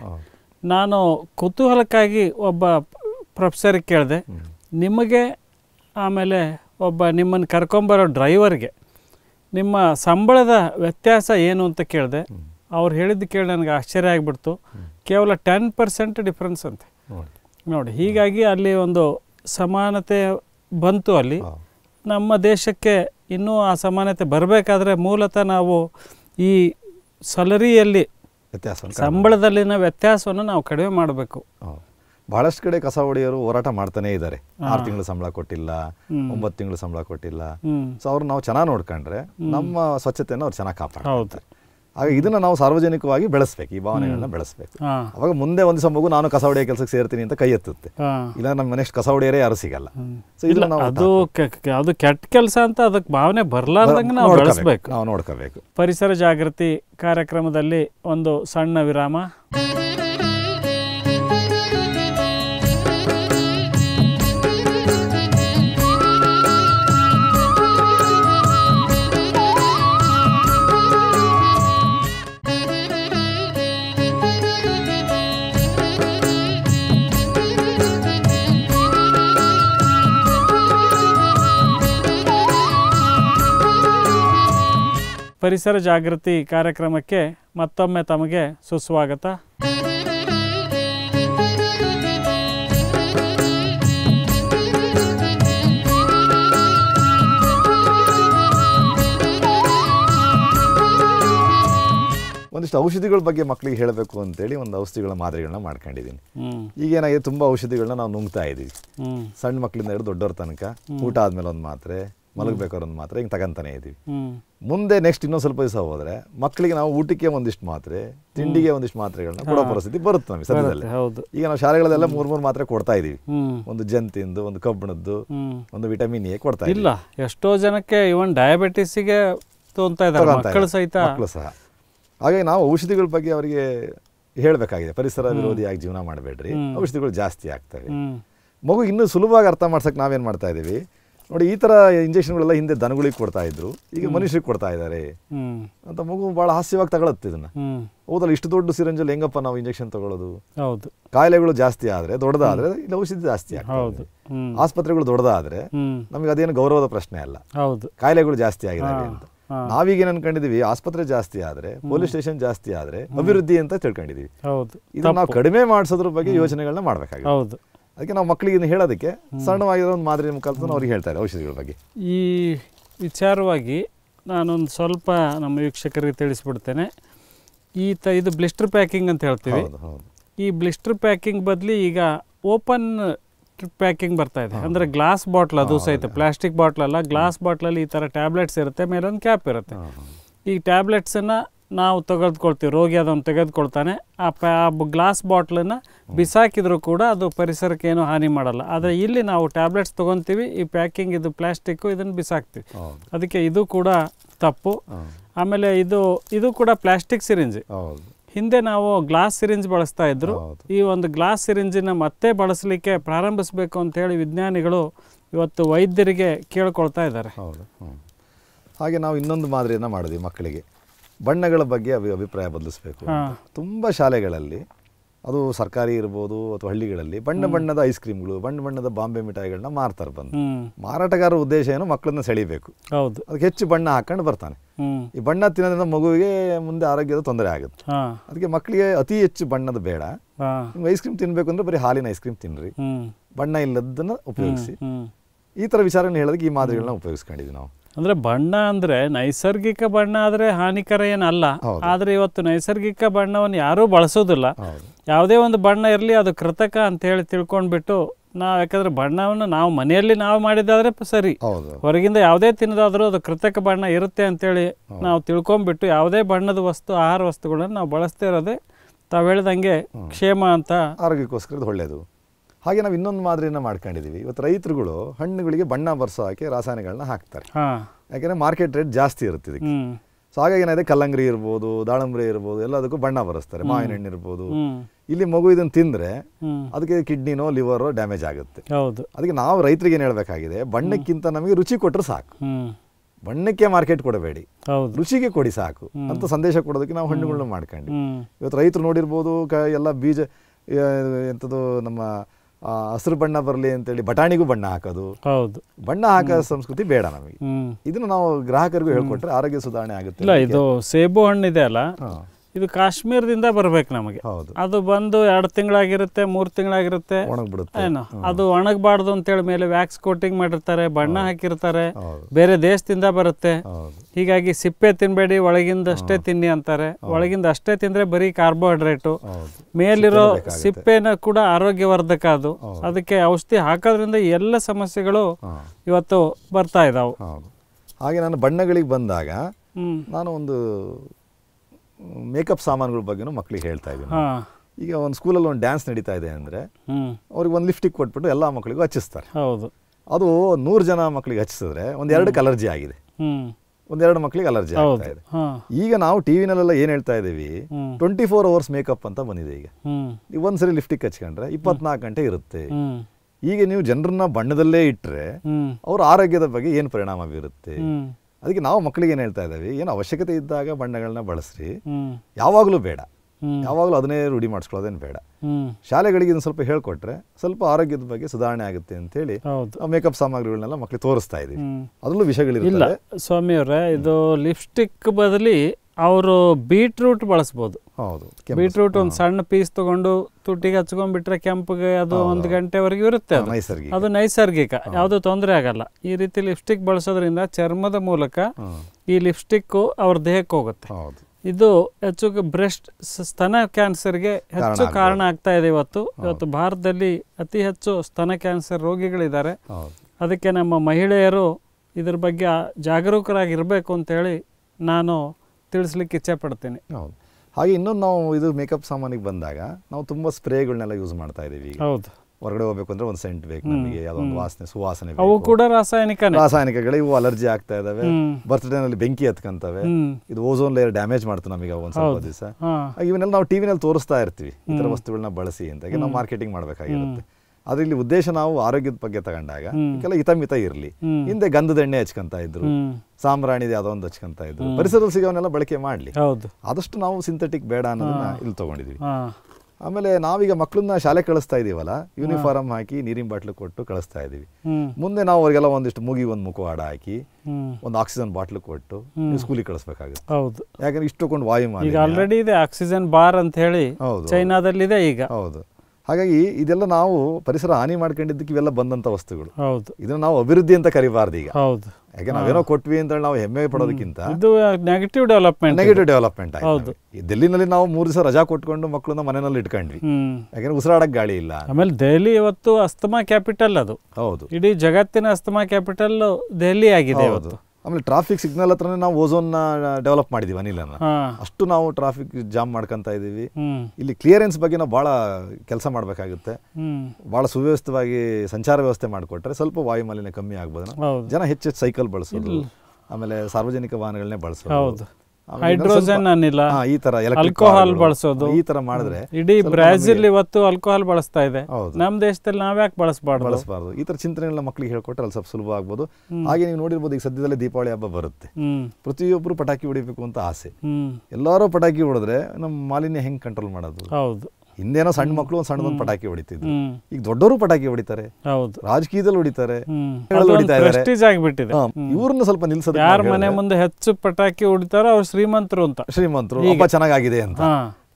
ನಾನು ಕುತೂಹಲಕ್ಕಾಗಿ ಒಬ್ಬ ಪ್ರೊಫೆಸರಿಗೆ ಕೇಳಿದೆ ನಿಮಗೆ ಆಮೇಲೆ ಒಬ್ಬ ನಿಮ್ಮನ್ನು ಕರ್ಕೊಂಬರೋ ಡ್ರೈವರ್ಗೆ ನಿಮ್ಮ ಸಂಬಳದ ವ್ಯತ್ಯಾಸ ಏನು ಅಂತ ಕೇಳಿದೆ ಅವ್ರು ಹೇಳಿದ್ದು ಕೇಳಿ ನನಗೆ ಆಶ್ಚರ್ಯ ಆಗಿಬಿಡ್ತು ಕೇವಲ ಟೆನ್ ಪರ್ಸೆಂಟ್ ಡಿಫ್ರೆನ್ಸ್ ಅಂತೆ ನೋಡಿ ಹೀಗಾಗಿ ಅಲ್ಲಿ ಒಂದು ಸಮಾನತೆ ಬಂತು ಅಲ್ಲಿ ನಮ್ಮ ದೇಶಕ್ಕೆ ಇನ್ನೂ ಆ ಸಮಾನತೆ ಬರಬೇಕಾದ್ರೆ ಮೂಲತಃ ನಾವು ಈ ಸಲರಿಯಲ್ಲಿ ಸಂಬಳದಲ್ಲಿನ ವ್ಯತ್ಯಾಸವನ್ನು ನಾವು ಕಡಿಮೆ ಮಾಡಬೇಕು ಬಹಳಷ್ಟು ಕಡೆ ಕಸ ಹೊಡೆಯೋರು ಹೋರಾಟ ಮಾಡ್ತಾನೆ ಇದ್ದಾರೆ ಆರು ತಿಂಗಳು ಸಂಬಳ ಕೊಟ್ಟಿಲ್ಲ ಒಂಬತ್ತು ತಿಂಗಳು ಸಂಬಳ ಕೊಟ್ಟಿಲ್ಲ ಸೊ ಅವ್ರು ನಾವು ಚೆನ್ನಾಗಿ ನೋಡ್ಕೊಂಡ್ರೆ ನಮ್ಮ ಸ್ವಚ್ಛತೆಯನ್ನು ಅವ್ರು ಚೆನ್ನಾಗಿ ಕಾಪಾಡ್ತಾರೆ ಆಗ ಇದನ್ನ ನಾವು ಸಾರ್ವಜನಿಕವಾಗಿ ಬೆಳೆಸ್ಬೇಕು ಈ ಭಾವನೆಗಳನ್ನ ಬೆಳೆಸ್ಬೇಕು ಅವಾಗ ಮುಂದೆ ಒಂದು ಸಮಗೂ ನಾನು ಕಸ ಹೊಡೆಯೋ ಕೆಲಸಕ್ಕೆ ಸೇರ್ತೀನಿ ಅಂತ ಕೈ ಎತ್ತುತ್ತೆ ಇಲ್ಲ ನಮ್ಮ ಮನೆಯಷ್ಟು ಕಸ ಹೊಡೆಯರೇ ಯಾರು ಸಿಗಲ್ಲ ಅದು ಕೆಟ್ಟ ಕೆಲಸ ಅಂತ ಅದಕ್ಕೆ ಭಾವನೆ ಬರಲಾರ್ದಂಗೆ ನಾವು ಬೆಳೆಸ್ಬೇಕು ನಾವು ನೋಡ್ಕೋಬೇಕು ಪರಿಸರ ಜಾಗೃತಿ ಕಾರ್ಯಕ್ರಮದಲ್ಲಿ ಒಂದು ಸಣ್ಣ ವಿರಾಮ ಪರಿಸರ ಜಾಗೃತಿ ಕಾರ್ಯಕ್ರಮಕ್ಕೆ ಮತ್ತೊಮ್ಮೆ ತಮಗೆ ಸುಸ್ವಾಗತ ಒಂದಿಷ್ಟು ಔಷಧಿಗಳ ಬಗ್ಗೆ ಮಕ್ಕಳಿಗೆ ಹೇಳಬೇಕು ಅಂತೇಳಿ ಒಂದು ಔಷಧಿಗಳ ಮಾದರಿಗಳನ್ನ ಮಾಡ್ಕೊಂಡಿದ್ದೀನಿ ಈಗೇನಾಗಿದೆ ತುಂಬಾ ಔಷಧಿಗಳನ್ನ ನಾವು ನುಂಗ್ತಾ ಇದೀವಿ ಸಣ್ಣ ಮಕ್ಕಳಿಂದ ಹಿಡಿದು ದೊಡ್ಡವ್ರ ತನಕ ಊಟ ಆದ್ಮೇಲೆ ಒಂದು ಮಾತ್ರೆ ಮಲಗಬೇಕಾದ್ರೊಂದು ಮಾತ್ರ ಹಿಂಗೆ ತಗೊಂತಾನೆ ಇದೀವಿ ಮುಂದೆ ನೆಕ್ಸ್ಟ್ ಇನ್ನೊಂದು ಸ್ವಲ್ಪ ದಿವಸ ಹೋದ್ರೆ ಮಕ್ಕಳಿಗೆ ನಾವು ಊಟಕ್ಕೆ ಒಂದಿಷ್ಟು ಮಾತ್ರೆ ತಿಂಡಿಗೆ ಒಂದಿಷ್ಟು ಮಾತ್ರೆಗಳನ್ನ ಕೊಡೋ ಪರಿಸ್ಥಿತಿ ಬರುತ್ತೆ ನಮಗೆ ಸದ್ಯದಲ್ಲಿ ಈಗ ನಾವು ಶಾಲೆಗಳಲ್ಲೆಲ್ಲ ಮೂರು ಮೂರು ಮಾತ್ರೆ ಕೊಡ್ತಾ ಇದೀವಿ ಒಂದು ಜಂತಿಂದು ಒಂದು ಕಬ್ಬಿಣದ್ದು ಒಂದು ವಿಟಮಿನ್ ಎ ಕೊಡ್ತಾ ಇಲ್ಲ ಎಷ್ಟೋ ಜನಕ್ಕೆ ಇವನ್ ಡಯಾಬಿಟಿಸ್ಗೆ ಮಕ್ಕಳು ಸಹಿತ ಮಕ್ಕಳು ಸಹ ಹಾಗಾಗಿ ನಾವು ಔಷಧಿಗಳ ಬಗ್ಗೆ ಅವರಿಗೆ ಹೇಳಬೇಕಾಗಿದೆ ಪರಿಸರ ವಿರೋಧಿಯಾಗಿ ಜೀವನ ಮಾಡಬೇಡ್ರಿ ಔಷಧಿಗಳು ಜಾಸ್ತಿ ಆಗ್ತವೆ ಮಗು ಇನ್ನೂ ಸುಲಭವಾಗಿ ಅರ್ಥ ಮಾಡ್ಸಕ್ಕೆ ನಾವೇನು ಮಾಡ್ತಾ ಇದ್ದೀವಿ ನೋಡಿ ಈ ಥರ ಇಂಜೆಕ್ಷನ್ಗಳೆಲ್ಲ ಹಿಂದೆ ದನಗಳಿಗೆ ಕೊಡ್ತಾ ಇದ್ರು ಈಗ ಮನುಷ್ಯರಿಗೆ ಕೊಡ್ತಾ ಇದ್ದಾರೆ ಅಂತ ಮಗು ಬಹಳ ಹಾಸ್ಯವಾಗಿ ತಗೊಳತ್ತೆ ಇದನ್ನ ಹೌದಲ್ಲ ಇಷ್ಟು ದೊಡ್ಡ ಸಿರಂಜಲ್ಲಿ ಹೆಂಗಪ್ಪ ನಾವು ಇಂಜೆಕ್ಷನ್ ತಗೊಳ್ಳೋದು ಹೌದು ಕಾಯಿಲೆಗಳು ಜಾಸ್ತಿ ಆದ್ರೆ ದೊಡ್ಡದಾದ್ರೆ ಇಲ್ಲ ಔಷಧಿ ಜಾಸ್ತಿ ಹೌದು ಆಸ್ಪತ್ರೆಗಳು ದೊಡ್ಡದಾದ್ರೆ ನಮಗೆ ಅದೇನು ಗೌರವದ ಪ್ರಶ್ನೆ ಅಲ್ಲ ಹೌದು ಕಾಯಿಲೆಗಳು ಜಾಸ್ತಿ ಆಗಿದೆ ಅಂತ ನಾವೀಗ ಏನ್ ಅನ್ಕೊಂಡಿದೀವಿ ಆಸ್ಪತ್ರೆ ಜಾಸ್ತಿ ಆದ್ರೆ ಪೊಲೀಸ್ ಸ್ಟೇಷನ್ ಜಾಸ್ತಿ ಆದ್ರೆ ಅಭಿವೃದ್ಧಿ ಅಂತ ತಿಳ್ಕೊಂಡಿದೀವಿ ಇದನ್ನ ಕಡಿಮೆ ಮಾಡಿಸೋದ್ರ ಬಗ್ಗೆ ಯೋಚನೆಗಳನ್ನ ಮಾಡ್ಬೇಕಾಗಿದೆ ಅದಕ್ಕೆ ನಾವು ಮಕ್ಕಳಿಗೆ ಹೇಳೋದಕ್ಕೆ ಸಣ್ಣವಾಗಿರೋ ಒಂದು ಮಾದರಿ ಮುಖಾಂತರ ಅವ್ರಿಗೆ ಹೇಳ್ತಾರೆ ಔಷಧಿಗಳ ಬಗ್ಗೆ ಈ ವಿಚಾರವಾಗಿ ನಾನೊಂದು ಸ್ವಲ್ಪ ನಮ್ಮ ವೀಕ್ಷಕರಿಗೆ ತಿಳಿಸ್ಬಿಡ್ತೇನೆ ಈ ತ ಇದು ಬ್ಲಿಸ್ಟರ್ ಪ್ಯಾಕಿಂಗ್ ಅಂತ ಹೇಳ್ತೀವಿ ಈ ಬ್ಲಿಸ್ಟರ್ ಪ್ಯಾಕಿಂಗ್ ಬದಲಿ ಈಗ ಓಪನ್ ಪ್ಯಾಕಿಂಗ್ ಬರ್ತಾ ಇದೆ ಅಂದರೆ ಗ್ಲಾಸ್ ಬಾಟ್ಲ್ ಅದು ಸಹಿತ ಪ್ಲಾಸ್ಟಿಕ್ ಬಾಟ್ಲಲ್ಲ ಗ್ಲಾಸ್ ಬಾಟ್ಲಲ್ಲಿ ಈ ಥರ ಟ್ಯಾಬ್ಲೆಟ್ಸ್ ಇರುತ್ತೆ ಮೇಲೊಂದು ಕ್ಯಾಪ್ ಇರುತ್ತೆ ಈ ಟ್ಯಾಬ್ಲೆಟ್ಸನ್ನು ನಾವು ತೆಗೆದುಕೊಳ್ತೀವಿ ರೋಗಿ ಅದನ್ನು ತೆಗೆದುಕೊಳ್ತಾನೆ ಆ ಪ ಗ್ಲಾಸ್ ಬಾಟ್ಲನ್ನು ಬಿಸಾಕಿದರೂ ಕೂಡ ಅದು ಪರಿಸರಕ್ಕೆ ಏನು ಹಾನಿ ಮಾಡಲ್ಲ ಆದರೆ ಇಲ್ಲಿ ನಾವು ಟ್ಯಾಬ್ಲೆಟ್ಸ್ ತೊಗೊತೀವಿ ಈ ಪ್ಯಾಕಿಂಗ್ ಇದು ಪ್ಲಾಸ್ಟಿಕ್ಕು ಇದನ್ನು ಬಿಸಾಕ್ತೀವಿ ಅದಕ್ಕೆ ಇದು ಕೂಡ ತಪ್ಪು ಆಮೇಲೆ ಇದು ಇದು ಕೂಡ ಪ್ಲಾಸ್ಟಿಕ್ ಸಿರಿಂಜಿ ಹಿಂದೆ ನಾವು ಗ್ಲಾಸ್ ಸಿರಿಂಜ್ ಬಳಸ್ತಾ ಇದ್ರು ಈ ಒಂದು ಗ್ಲಾಸ್ ಸಿರಿಂಜಿನ ಮತ್ತೆ ಬಳಸಲಿಕ್ಕೆ ಪ್ರಾರಂಭಿಸಬೇಕು ಅಂತ ಹೇಳಿ ವಿಜ್ಞಾನಿಗಳು ಇವತ್ತು ವೈದ್ಯರಿಗೆ ಕೇಳ್ಕೊಳ್ತಾ ಇದ್ದಾರೆ ಹಾಗೆ ನಾವು ಇನ್ನೊಂದು ಮಾದರಿಯನ್ನು ಮಾಡಿದ್ವಿ ಮಕ್ಕಳಿಗೆ ಬಣ್ಣಗಳ ಬಗ್ಗೆ ಅಭಿ ಅಭಿಪ್ರಾಯ ಬದಲಿಸಬೇಕು ತುಂಬ ಶಾಲೆಗಳಲ್ಲಿ ಅದು ಸರ್ಕಾರಿ ಇರ್ಬೋದು ಅಥವಾ ಹಳ್ಳಿಗಳಲ್ಲಿ ಬಣ್ಣ ಬಣ್ಣದ ಐಸ್ ಕ್ರೀಮ್ಗಳು ಬಣ್ಣ ಬಣ್ಣದ ಬಾಂಬೆ ಮಿಠಾಯಿಗಳನ್ನ ಮಾರ್ತಾರೆ ಬಂದು ಮಾರಾಟಗಾರರ ಉದ್ದೇಶ ಏನು ಮಕ್ಕಳನ್ನ ಸೆಳಿಬೇಕು ಹೌದು ಅದಕ್ಕೆ ಹೆಚ್ಚು ಬಣ್ಣ ಹಾಕೊಂಡು ಬರ್ತಾನೆ ಈ ಬಣ್ಣ ತಿನ್ನೋದ್ರಿಂದ ಮಗುವಿಗೆ ಮುಂದೆ ಆರೋಗ್ಯದ ತೊಂದರೆ ಆಗುತ್ತೆ ಅದಕ್ಕೆ ಮಕ್ಕಳಿಗೆ ಅತಿ ಹೆಚ್ಚು ಬಣ್ಣದ ಬೇಡ ನಿಮ್ಗೆ ಐಸ್ ಕ್ರೀಮ್ ತಿನ್ಬೇಕು ಅಂದ್ರೆ ಬರೀ ಹಾಲಿನ ಐಸ್ ಕ್ರೀಮ್ ತಿನ್ರಿ ಬಣ್ಣ ಇಲ್ಲದನ್ನ ಉಪಯೋಗಿಸಿ ಈ ತರ ವಿಚಾರಗಳನ್ನ ಹೇಳೋದಕ್ಕೆ ಈ ಮಾದರಿಗಳನ್ನ ಉಪಯೋಗಿಸ್ಕೊಂಡಿದ್ವಿ ನಾವು ಅಂದ್ರೆ ಬಣ್ಣ ಅಂದ್ರೆ ನೈಸರ್ಗಿಕ ಬಣ್ಣ ಆದರೆ ಹಾನಿಕರ ಏನಲ್ಲ ಆದ್ರೆ ಇವತ್ತು ನೈಸರ್ಗಿಕ ಬಣ್ಣವನ್ನು ಯಾರೂ ಬಳಸೋದಿಲ್ಲ ಯಾವುದೇ ಒಂದು ಬಣ್ಣ ಇರಲಿ ಅದು ಕೃತಕ ಅಂತ ಹೇಳಿ ತಿಳ್ಕೊಂಡ್ಬಿಟ್ಟು ನಾವು ಯಾಕಂದ್ರೆ ಬಣ್ಣವನ್ನು ನಾವು ಮನೆಯಲ್ಲಿ ನಾವು ಮಾಡಿದಾದ್ರೆ ಸರಿ ಹೊರಗಿಂದ ಯಾವುದೇ ತಿನ್ನೋದಾದ್ರೂ ಅದು ಕೃತಕ ಬಣ್ಣ ಇರುತ್ತೆ ಅಂತೇಳಿ ನಾವು ತಿಳ್ಕೊಂಡ್ಬಿಟ್ಟು ಯಾವುದೇ ಬಣ್ಣದ ವಸ್ತು ಆಹಾರ ವಸ್ತುಗಳನ್ನು ನಾವು ಬಳಸ್ತೇ ಇರೋದೇ ತಾವು ಹೇಳ್ದಂಗೆ ಕ್ಷೇಮ ಅಂತ ಆರೋಗ್ಯಕ್ಕೋಸ್ಕರ ಒಳ್ಳೆಯದು ಹಾಗೆ ನಾವು ಇನ್ನೊಂದು ಮಾದರಿಯನ್ನು ಮಾಡ್ಕೊಂಡಿದ್ದೀವಿ ಇವತ್ತು ರೈತರುಗಳು ಹಣ್ಣುಗಳಿಗೆ ಬಣ್ಣ ಬರ್ಸೋ ಹಾಕಿ ಹಾಕ್ತಾರೆ ಯಾಕೆಂದರೆ ಮಾರ್ಕೆಟ್ ರೇಟ್ ಜಾಸ್ತಿ ಇರುತ್ತೆ ಇದಕ್ಕೆ ಸೊ ಹಾಗಾಗಿ ಏನಾಗಿದೆ ಕಲ್ಲಂಗಡಿ ಇರ್ಬೋದು ದಾಳಂಬ್ರಿ ಇರ್ಬೋದು ಎಲ್ಲದಕ್ಕೂ ಬಣ್ಣ ಬರೆಸ್ತಾರೆ ಮಾವಿನ ಹಣ್ಣು ಇರ್ಬೋದು ಇಲ್ಲಿ ಮಗು ಇದನ್ನು ತಿಂದರೆ ಅದಕ್ಕೆ ಕಿಡ್ನಿನೋ ಲಿವರೋ ಡ್ಯಾಮೇಜ್ ಆಗುತ್ತೆ ಹೌದು ಅದಕ್ಕೆ ನಾವು ರೈತರಿಗೆ ಏನು ಹೇಳಬೇಕಾಗಿದೆ ಬಣ್ಣಕ್ಕಿಂತ ನಮಗೆ ರುಚಿ ಕೊಟ್ಟರೆ ಸಾಕು ಬಣ್ಣಕ್ಕೆ ಮಾರ್ಕೆಟ್ ಕೊಡಬೇಡಿ ರುಚಿಗೆ ಕೊಡಿ ಸಾಕು ಅಂತ ಸಂದೇಶ ಕೊಡೋದಕ್ಕೆ ನಾವು ಹಣ್ಣುಗಳನ್ನ ಮಾಡ್ಕೊಂಡು ಇವತ್ತು ರೈತರು ನೋಡಿರ್ಬೋದು ಕ ಎಲ್ಲ ಬೀಜ ಎಂಥದ್ದು ನಮ್ಮ ಹಸಿರು ಬಣ್ಣ ಬರಲಿ ಅಂತೇಳಿ ಬಟಾಣಿಗೂ ಬಣ್ಣ ಹಾಕೋದು ಹೌದು ಬಣ್ಣ ಹಾಕೋ ಸಂಸ್ಕೃತಿ ಬೇಡ ನಮಗೆ ಇದನ್ನು ನಾವು ಗ್ರಾಹಕರಿಗೂ ಹೇಳ್ಕೊಟ್ರೆ ಆರೋಗ್ಯ ಸುಧಾರಣೆ ಆಗುತ್ತೆ ಇಲ್ಲ ಇದು ಸೇಬು ಹಣ್ಣು ಇದೆ ಅಲ್ಲ ಇದು ಕಾಶ್ಮೀರದಿಂದ ಬರ್ಬೇಕು ನಮಗೆ ಅದು ಬಂದು ಎರಡು ತಿಂಗಳಾಗಿರುತ್ತೆ ಮೂರು ತಿಂಗಳಾಗಿರುತ್ತೆ ಏನು ಅದು ಒಣಗಬಾರ್ದು ಅಂತೇಳಿ ಮೇಲೆ ವ್ಯಾಕ್ಸ್ ಕೋಟಿಂಗ್ ಮಾಡಿರ್ತಾರೆ ಬಣ್ಣ ಹಾಕಿರ್ತಾರೆ ಬೇರೆ ದೇಶದಿಂದ ಬರುತ್ತೆ ಹೀಗಾಗಿ ಸಿಪ್ಪೆ ತಿನ್ಬೇಡಿ ಒಳಗಿಂದ ಅಷ್ಟೇ ತಿನ್ನಿ ಅಂತಾರೆ ಒಳಗಿಂದ ಅಷ್ಟೇ ತಿಂದ್ರೆ ಬರೀ ಕಾರ್ಬೋಹೈಡ್ರೇಟು ಮೇಲಿರೋ ಸಿಪ್ಪೆನ ಕೂಡ ಆರೋಗ್ಯವರ್ಧಕ ಅದು ಅದಕ್ಕೆ ಔಷಧಿ ಹಾಕೋದ್ರಿಂದ ಎಲ್ಲ ಸಮಸ್ಯೆಗಳು ಇವತ್ತು ಬರ್ತಾ ಇದಾವೆ ಹಾಗೆ ನಾನು ಬಣ್ಣಗಳಿಗೆ ಬಂದಾಗ ನಾನು ಒಂದು ಮೇಕಪ್ ಸಾಮಾನುಗಳ ಬಗ್ಗೆನೂ ಮಕ್ಕಳಿಗೆ ಹೇಳ್ತಾ ಇದ್ದೀನಿ ಈಗ ಒಂದು ಸ್ಕೂಲಲ್ಲಿ ಒಂದು ಡ್ಯಾನ್ಸ್ ನಡೀತಾ ಇದೆ ಅಂದರೆ ಅವ್ರಿಗೆ ಒಂದು ಲಿಫ್ಟಿಗೆ ಕೊಟ್ಬಿಟ್ಟು ಎಲ್ಲ ಮಕ್ಕಳಿಗೂ ಹಚ್ಚಿಸ್ತಾರೆ ಹೌದು ಅದು ನೂರು ಜನ ಮಕ್ಕಳಿಗೆ ಹಚ್ಚಿಸಿದ್ರೆ ಒಂದೆರಡು ಅಲರ್ಜಿ ಆಗಿದೆ ಒಂದೆರಡು ಮಕ್ಕಳಿಗೆ ಅಲರ್ಜಿ ಆಗ್ತಾ ಇದೆ ಈಗ ನಾವು ಟಿವಿನಲ್ಲೆಲ್ಲ ಏನು ಹೇಳ್ತಾ ಇದ್ದೀವಿ ಟ್ವೆಂಟಿ ಫೋರ್ ಅವರ್ಸ್ ಮೇಕಪ್ ಅಂತ ಬಂದಿದೆ ಈಗ ನೀವು ಒಂದ್ಸರಿ ಲಿಫ್ಟಿಕ್ ಹಚ್ಕೊಂಡ್ರೆ ಇಪ್ಪತ್ನಾಲ್ಕು ಗಂಟೆ ಇರುತ್ತೆ ಈಗ ನೀವು ಜನರನ್ನ ಬಣ್ಣದಲ್ಲೇ ಇಟ್ಟರೆ ಅವ್ರ ಆರೋಗ್ಯದ ಬಗ್ಗೆ ಏನು ಪರಿಣಾಮ ಬೀರುತ್ತೆ ಅದಕ್ಕೆ ನಾವು ಮಕ್ಕಳಿಗೆ ಏನು ಹೇಳ್ತಾ ಇದ್ದೀವಿ ಏನು ಅವಶ್ಯಕತೆ ಇದ್ದಾಗ ಬಣ್ಣಗಳನ್ನ ಬಳಸ್ರಿ ಯಾವಾಗಲೂ ಬೇಡ ಯಾವಾಗಲೂ ಅದನ್ನೇ ರೂಢಿ ಮಾಡಿಸ್ಕೊಳ್ಳೋದೇನು ಬೇಡ ಶಾಲೆಗಳಿಗೆ ಇದನ್ನು ಸ್ವಲ್ಪ ಹೇಳ್ಕೊಟ್ರೆ ಸ್ವಲ್ಪ ಆರೋಗ್ಯದ ಬಗ್ಗೆ ಸುಧಾರಣೆ ಆಗುತ್ತೆ ಅಂತ ಹೇಳಿ ಮೇಕಪ್ ಸಾಮಗ್ರಿಗಳನ್ನೆಲ್ಲ ಮಕ್ಕಳಿಗೆ ತೋರಿಸ್ತಾ ಇದೀವಿ ಅದರಲ್ಲೂ ವಿಷಯಗಳಿಲ್ಲ ಸ್ವಾಮಿಯವರೇ ಇದು ಲಿಪ್ಸ್ಟಿಕ್ ಬದಲಿ ಅವರು ಬೀಟ್ರೂಟ್ ಬಳಸ್ಬೋದು ಹೌದು ಬೀಟ್ರೂಟ್ ಒಂದು ಸಣ್ಣ ಪೀಸ್ ತಗೊಂಡು ತುಟ್ಟಿಗೆ ಹಚ್ಕೊಂಡ್ಬಿಟ್ರೆ ಕೆಂಪಗೆ ಅದು ಒಂದು ಗಂಟೆವರೆಗೂ ಇರುತ್ತೆ ಅದು ನೈಸರ್ಗಿಕ ಯಾವುದು ತೊಂದರೆ ಆಗಲ್ಲ ಈ ರೀತಿ ಲಿಪ್ಸ್ಟಿಕ್ ಬಳಸೋದ್ರಿಂದ ಚರ್ಮದ ಮೂಲಕ ಈ ಲಿಪ್ಸ್ಟಿಕ್ ಅವ್ರ ದೇಹಕ್ಕೆ ಹೋಗುತ್ತೆ ಇದು ಹೆಚ್ಚು ಬ್ರೆಸ್ಟ್ ಸ್ತನ ಕ್ಯಾನ್ಸರ್ಗೆ ಹೆಚ್ಚು ಕಾರಣ ಆಗ್ತಾ ಇದೆ ಇವತ್ತು ಇವತ್ತು ಭಾರತದಲ್ಲಿ ಅತಿ ಹೆಚ್ಚು ಸ್ತನ ಕ್ಯಾನ್ಸರ್ ರೋಗಿಗಳಿದ್ದಾರೆ ಅದಕ್ಕೆ ನಮ್ಮ ಮಹಿಳೆಯರು ಇದ್ರ ಬಗ್ಗೆ ಜಾಗರೂಕರಾಗಿರಬೇಕು ಅಂತೇಳಿ ನಾನು ತಿಳಿಸ್ಲಿಕ್ಕೆ ಇಚ್ಛೆ ಪಡ್ತೇನೆ ಹೌದು ಹಾಗೆ ಇನ್ನೊಂದು ನಾವು ಇದು ಮೇಕಪ್ ಸಾಮಾನಿಗೆ ಬಂದಾಗ ನಾವು ತುಂಬ ಸ್ಪ್ರೇಗಳನ್ನೆಲ್ಲ ಯೂಸ್ ಮಾಡ್ತಾ ಇದ್ದೀವಿ ಹೌದು ಹೊರಗಡೆ ಹೋಗಬೇಕು ಅಂದ್ರೆ ಒಂದು ಸೆಂಟ್ ಬೇಕು ನಮಗೆ ವಾಸನೆ ಸುವಾಸನೆ ಅವು ಕೂಡ ರಾಸಾಯನಿಕ ರಾಸಾಯನಿಕಗಳು ಇವು ಅಲರ್ಜಿ ಆಗ್ತಾ ಇದಾವೆ ನಲ್ಲಿ ಬೆಂಕಿ ಹತ್ಕಂತವೆ ಇದು ಓಝೋನ್ ಲೇಯರ್ ಡ್ಯಾಮೇಜ್ ಮಾಡ್ತು ನಮಗೆ ಒಂದು ಸ್ವಲ್ಪ ದಿವಸ ಇವನ್ನೆಲ್ಲ ನಾವು ಟಿವಿನಲ್ಲಿ ತೋರಿಸ್ತಾ ಇರ್ತೀವಿ ಇತರ ವಸ್ತುಗಳನ್ನ ಬಳಸಿ ಅಂತ ನಾವು ಮಾರ್ಕೆಟಿಂಗ್ ಮಾಡಬೇಕಾಗಿರುತ್ತೆ ಆದ್ರೆ ಇಲ್ಲಿ ಉದ್ದೇಶ ನಾವು ಆರೋಗ್ಯದ ಬಗ್ಗೆ ತಗೊಂಡಾಗ ಕೆಲ ಹಿತಮಿತ ಇರಲಿ ಹಿಂದೆ ಗಂಧದ ಎಣ್ಣೆ ಹಚ್ಕೊಂತ ಇದ್ರು ಸಾಂಬ್ರಾಣಿದೆ ಅದೊಂದು ಹಚ್ಕೊಂತ ಇದ್ರು ಪರಿಸರದಲ್ಲಿ ಸಿಗೋನೆಲ್ಲ ಬಳಕೆ ಮಾಡ್ಲಿ ಆದಷ್ಟು ನಾವು ಸಿಂಥೆಟಿಕ್ ಬೇಡ ಅನ್ನೋದನ್ನ ಇಲ್ಲಿ ತಗೊಂಡಿದ್ವಿ ಆಮೇಲೆ ನಾವೀಗ ಮಕ್ಕಳನ್ನ ಶಾಲೆ ಕಳಿಸ್ತಾ ಇದೀವಲ್ಲ ಯೂನಿಫಾರ್ಮ್ ಹಾಕಿ ನೀರಿನ ಬಾಟ್ಲು ಕೊಟ್ಟು ಕಳಿಸ್ತಾ ಇದೀವಿ ಮುಂದೆ ನಾವು ಅವ್ರಿಗೆಲ್ಲ ಒಂದಿಷ್ಟು ಮುಗಿ ಒಂದು ಮುಖವಾಡ ಹಾಕಿ ಒಂದು ಆಕ್ಸಿಜನ್ ಬಾಟ್ಲು ಕೊಟ್ಟು ಸ್ಕೂಲಿಗೆ ಕಳಿಸ್ಬೇಕಾಗುತ್ತೆ ಹೌದು ಯಾಕಂದ್ರೆ ಇಷ್ಟು ಕೊಂಡು ವಾಯು ಆಲ್ರೆಡಿ ಇದೆ ಆಕ್ಸಿಜನ್ ಬಾರ್ ಅಂತ ಹೇಳಿ ಚೈನಾದಲ್ಲಿ ಇದೆ ಈಗ ಹೌದು ಹಾಗಾಗಿ ಇದೆಲ್ಲ ನಾವು ಪರಿಸರ ಹಾನಿ ಮಾಡ್ಕೊಂಡಿದ್ದಕ್ಕೆ ಇವೆಲ್ಲ ಬಂದಂತ ವಸ್ತುಗಳು ಹೌದು ಇದನ್ನ ನಾವು ಅಭಿವೃದ್ಧಿ ಅಂತ ಕರಿಬಾರ್ದು ಈಗ ಹೌದು ಯಾಕೆ ನಾವೇನೋ ಕೊಟ್ವಿ ಅಂತ ನಾವು ಹೆಮ್ಮೆ ಪಡೋದಕ್ಕಿಂತ ಇದು ನೆಗೆಟಿವ್ ಡೆವಲಪ್ಮೆಂಟ್ ನೆಗೆಟಿವ್ ಡೆವಲಪ್ಮೆಂಟ್ ಹೌದು ದೆಲ್ಲಿನಲ್ಲಿ ನಾವು ಮೂರು ದಿವಸ ರಜಾ ಕೊಟ್ಕೊಂಡು ಮಕ್ಕಳನ್ನ ಮನೆಯಲ್ಲಿ ಇಟ್ಕೊಂಡ್ವಿ ಯಾಕಂದ್ರೆ ಉಸಿರಾಡಕ್ ಗಾಳಿ ಇಲ್ಲ ಆಮೇಲೆ ದೆಹಲಿ ಇವತ್ತು ಅಸ್ತಮಾ ಕ್ಯಾಪಿಟಲ್ ಅದು ಹೌದು ಇಡೀ ಜಗತ್ತಿನ ಅಸ್ತಮಾ ಕ್ಯಾಪಿಟಲ್ ದೆಹಲಿ ಆಗಿದೆ ಹೌದು ಆಮೇಲೆ ಟ್ರಾಫಿಕ್ ಸಿಗ್ನಲ್ ಹತ್ರನೇ ನಾವು ಓಝೋನ್ನ ಡೆವಲಪ್ ಮಾಡಿದೀವಿ ಅನಿಲನ ಅಷ್ಟು ನಾವು ಟ್ರಾಫಿಕ್ ಜಾಮ್ ಮಾಡ್ಕೊಂತ ಇದೀವಿ ಇಲ್ಲಿ ಕ್ಲಿಯರೆನ್ಸ್ ಬಗ್ಗೆ ನಾವು ಬಹಳ ಕೆಲಸ ಮಾಡಬೇಕಾಗುತ್ತೆ ಬಹಳ ಸುವ್ಯವಸ್ಥವಾಗಿ ಸಂಚಾರ ವ್ಯವಸ್ಥೆ ಮಾಡಿಕೊಟ್ರೆ ಸ್ವಲ್ಪ ವಾಯು ಮಾಲಿನ್ಯ ಕಮ್ಮಿ ಆಗ್ಬೋದು ಜನ ಹೆಚ್ಚೆಚ್ಚು ಸೈಕಲ್ ಬಳಸೋದು ಆಮೇಲೆ ಸಾರ್ವಜನಿಕ ವಾಹನಗಳನ್ನೇ ಬಳಸೋದು ಹೈಡ್ರೋಜನ್ ಅನಿಲ ಈ ತರ ಆಲ್ಕೋಹಾಲ್ ಬಳಸೋದು ಈ ತರ ಮಾಡಿದ್ರೆ ಇಡೀ ಬ್ರಾಜಿಲ್ ಇವತ್ತು ಆಲ್ಕೋಹಾಲ್ ಬಳಸ್ತಾ ಇದೆ ನಮ್ಮ ದೇಶದಲ್ಲಿ ನಾವ್ ಯಾಕೆ ಬಳಸಬಾರ್ದು ಬಳಸಬಾರ್ದು ಈ ತರ ಚಿಂತನೆಗಳನ್ನ ಮಕ್ಕಳಿಗೆ ಹೇಳ್ಕೊಟ್ರೆ ಅಲ್ಲಿ ಸ್ವಲ್ಪ ಸುಲಭ ಆಗ್ಬೋದು ಹಾಗೆ ನೀವು ನೋಡಿರ್ಬೋದು ಈಗ ಸದ್ಯದಲ್ಲೇ ದೀಪಾವಳಿ ಹಬ್ಬ ಬರುತ್ತೆ ಪ್ರತಿಯೊಬ್ರು ಪಟಾಕಿ ಹೊಡಿಬೇಕು ಅಂತ ಆಸೆ ಎಲ್ಲಾರು ಪಟಾಕಿ ಹೊಡೆದ್ರೆ ನಮ್ಮ ಮಾಲಿನ್ಯ ಹೆಂಗ್ ಕಂಟ್ರೋಲ್ ಮಾಡೋದು ಹೌದು ಹಿಂದೇನೋ ಸಣ್ಣ ಮಕ್ಕಳು ಒಂದು ಸಣ್ಣದೊಂದು ಪಟಾಕಿ ಹೊಡಿತಿದ್ರು ಈಗ ದೊಡ್ಡವರು ಪಟಾಕಿ ಹೊಡಿತಾರೆ ರಾಜಕೀಯದಲ್ಲಿ ಹೊಡಿತಾರೆ ಇವ್ರನ್ನ ಸ್ವಲ್ಪ ನಿಲ್ಸದ ಯಾರ ಮನೆ ಮುಂದೆ ಹೆಚ್ಚು ಪಟಾಕಿ ಹೊಡಿತಾರೋ ಅವ್ರು ಶ್ರೀಮಂತರು ಅಂತ ಶ್ರೀಮಂತರು ಒಬ್ಬ ಚೆನ್ನಾಗಾಗಿದೆ ಅಂತ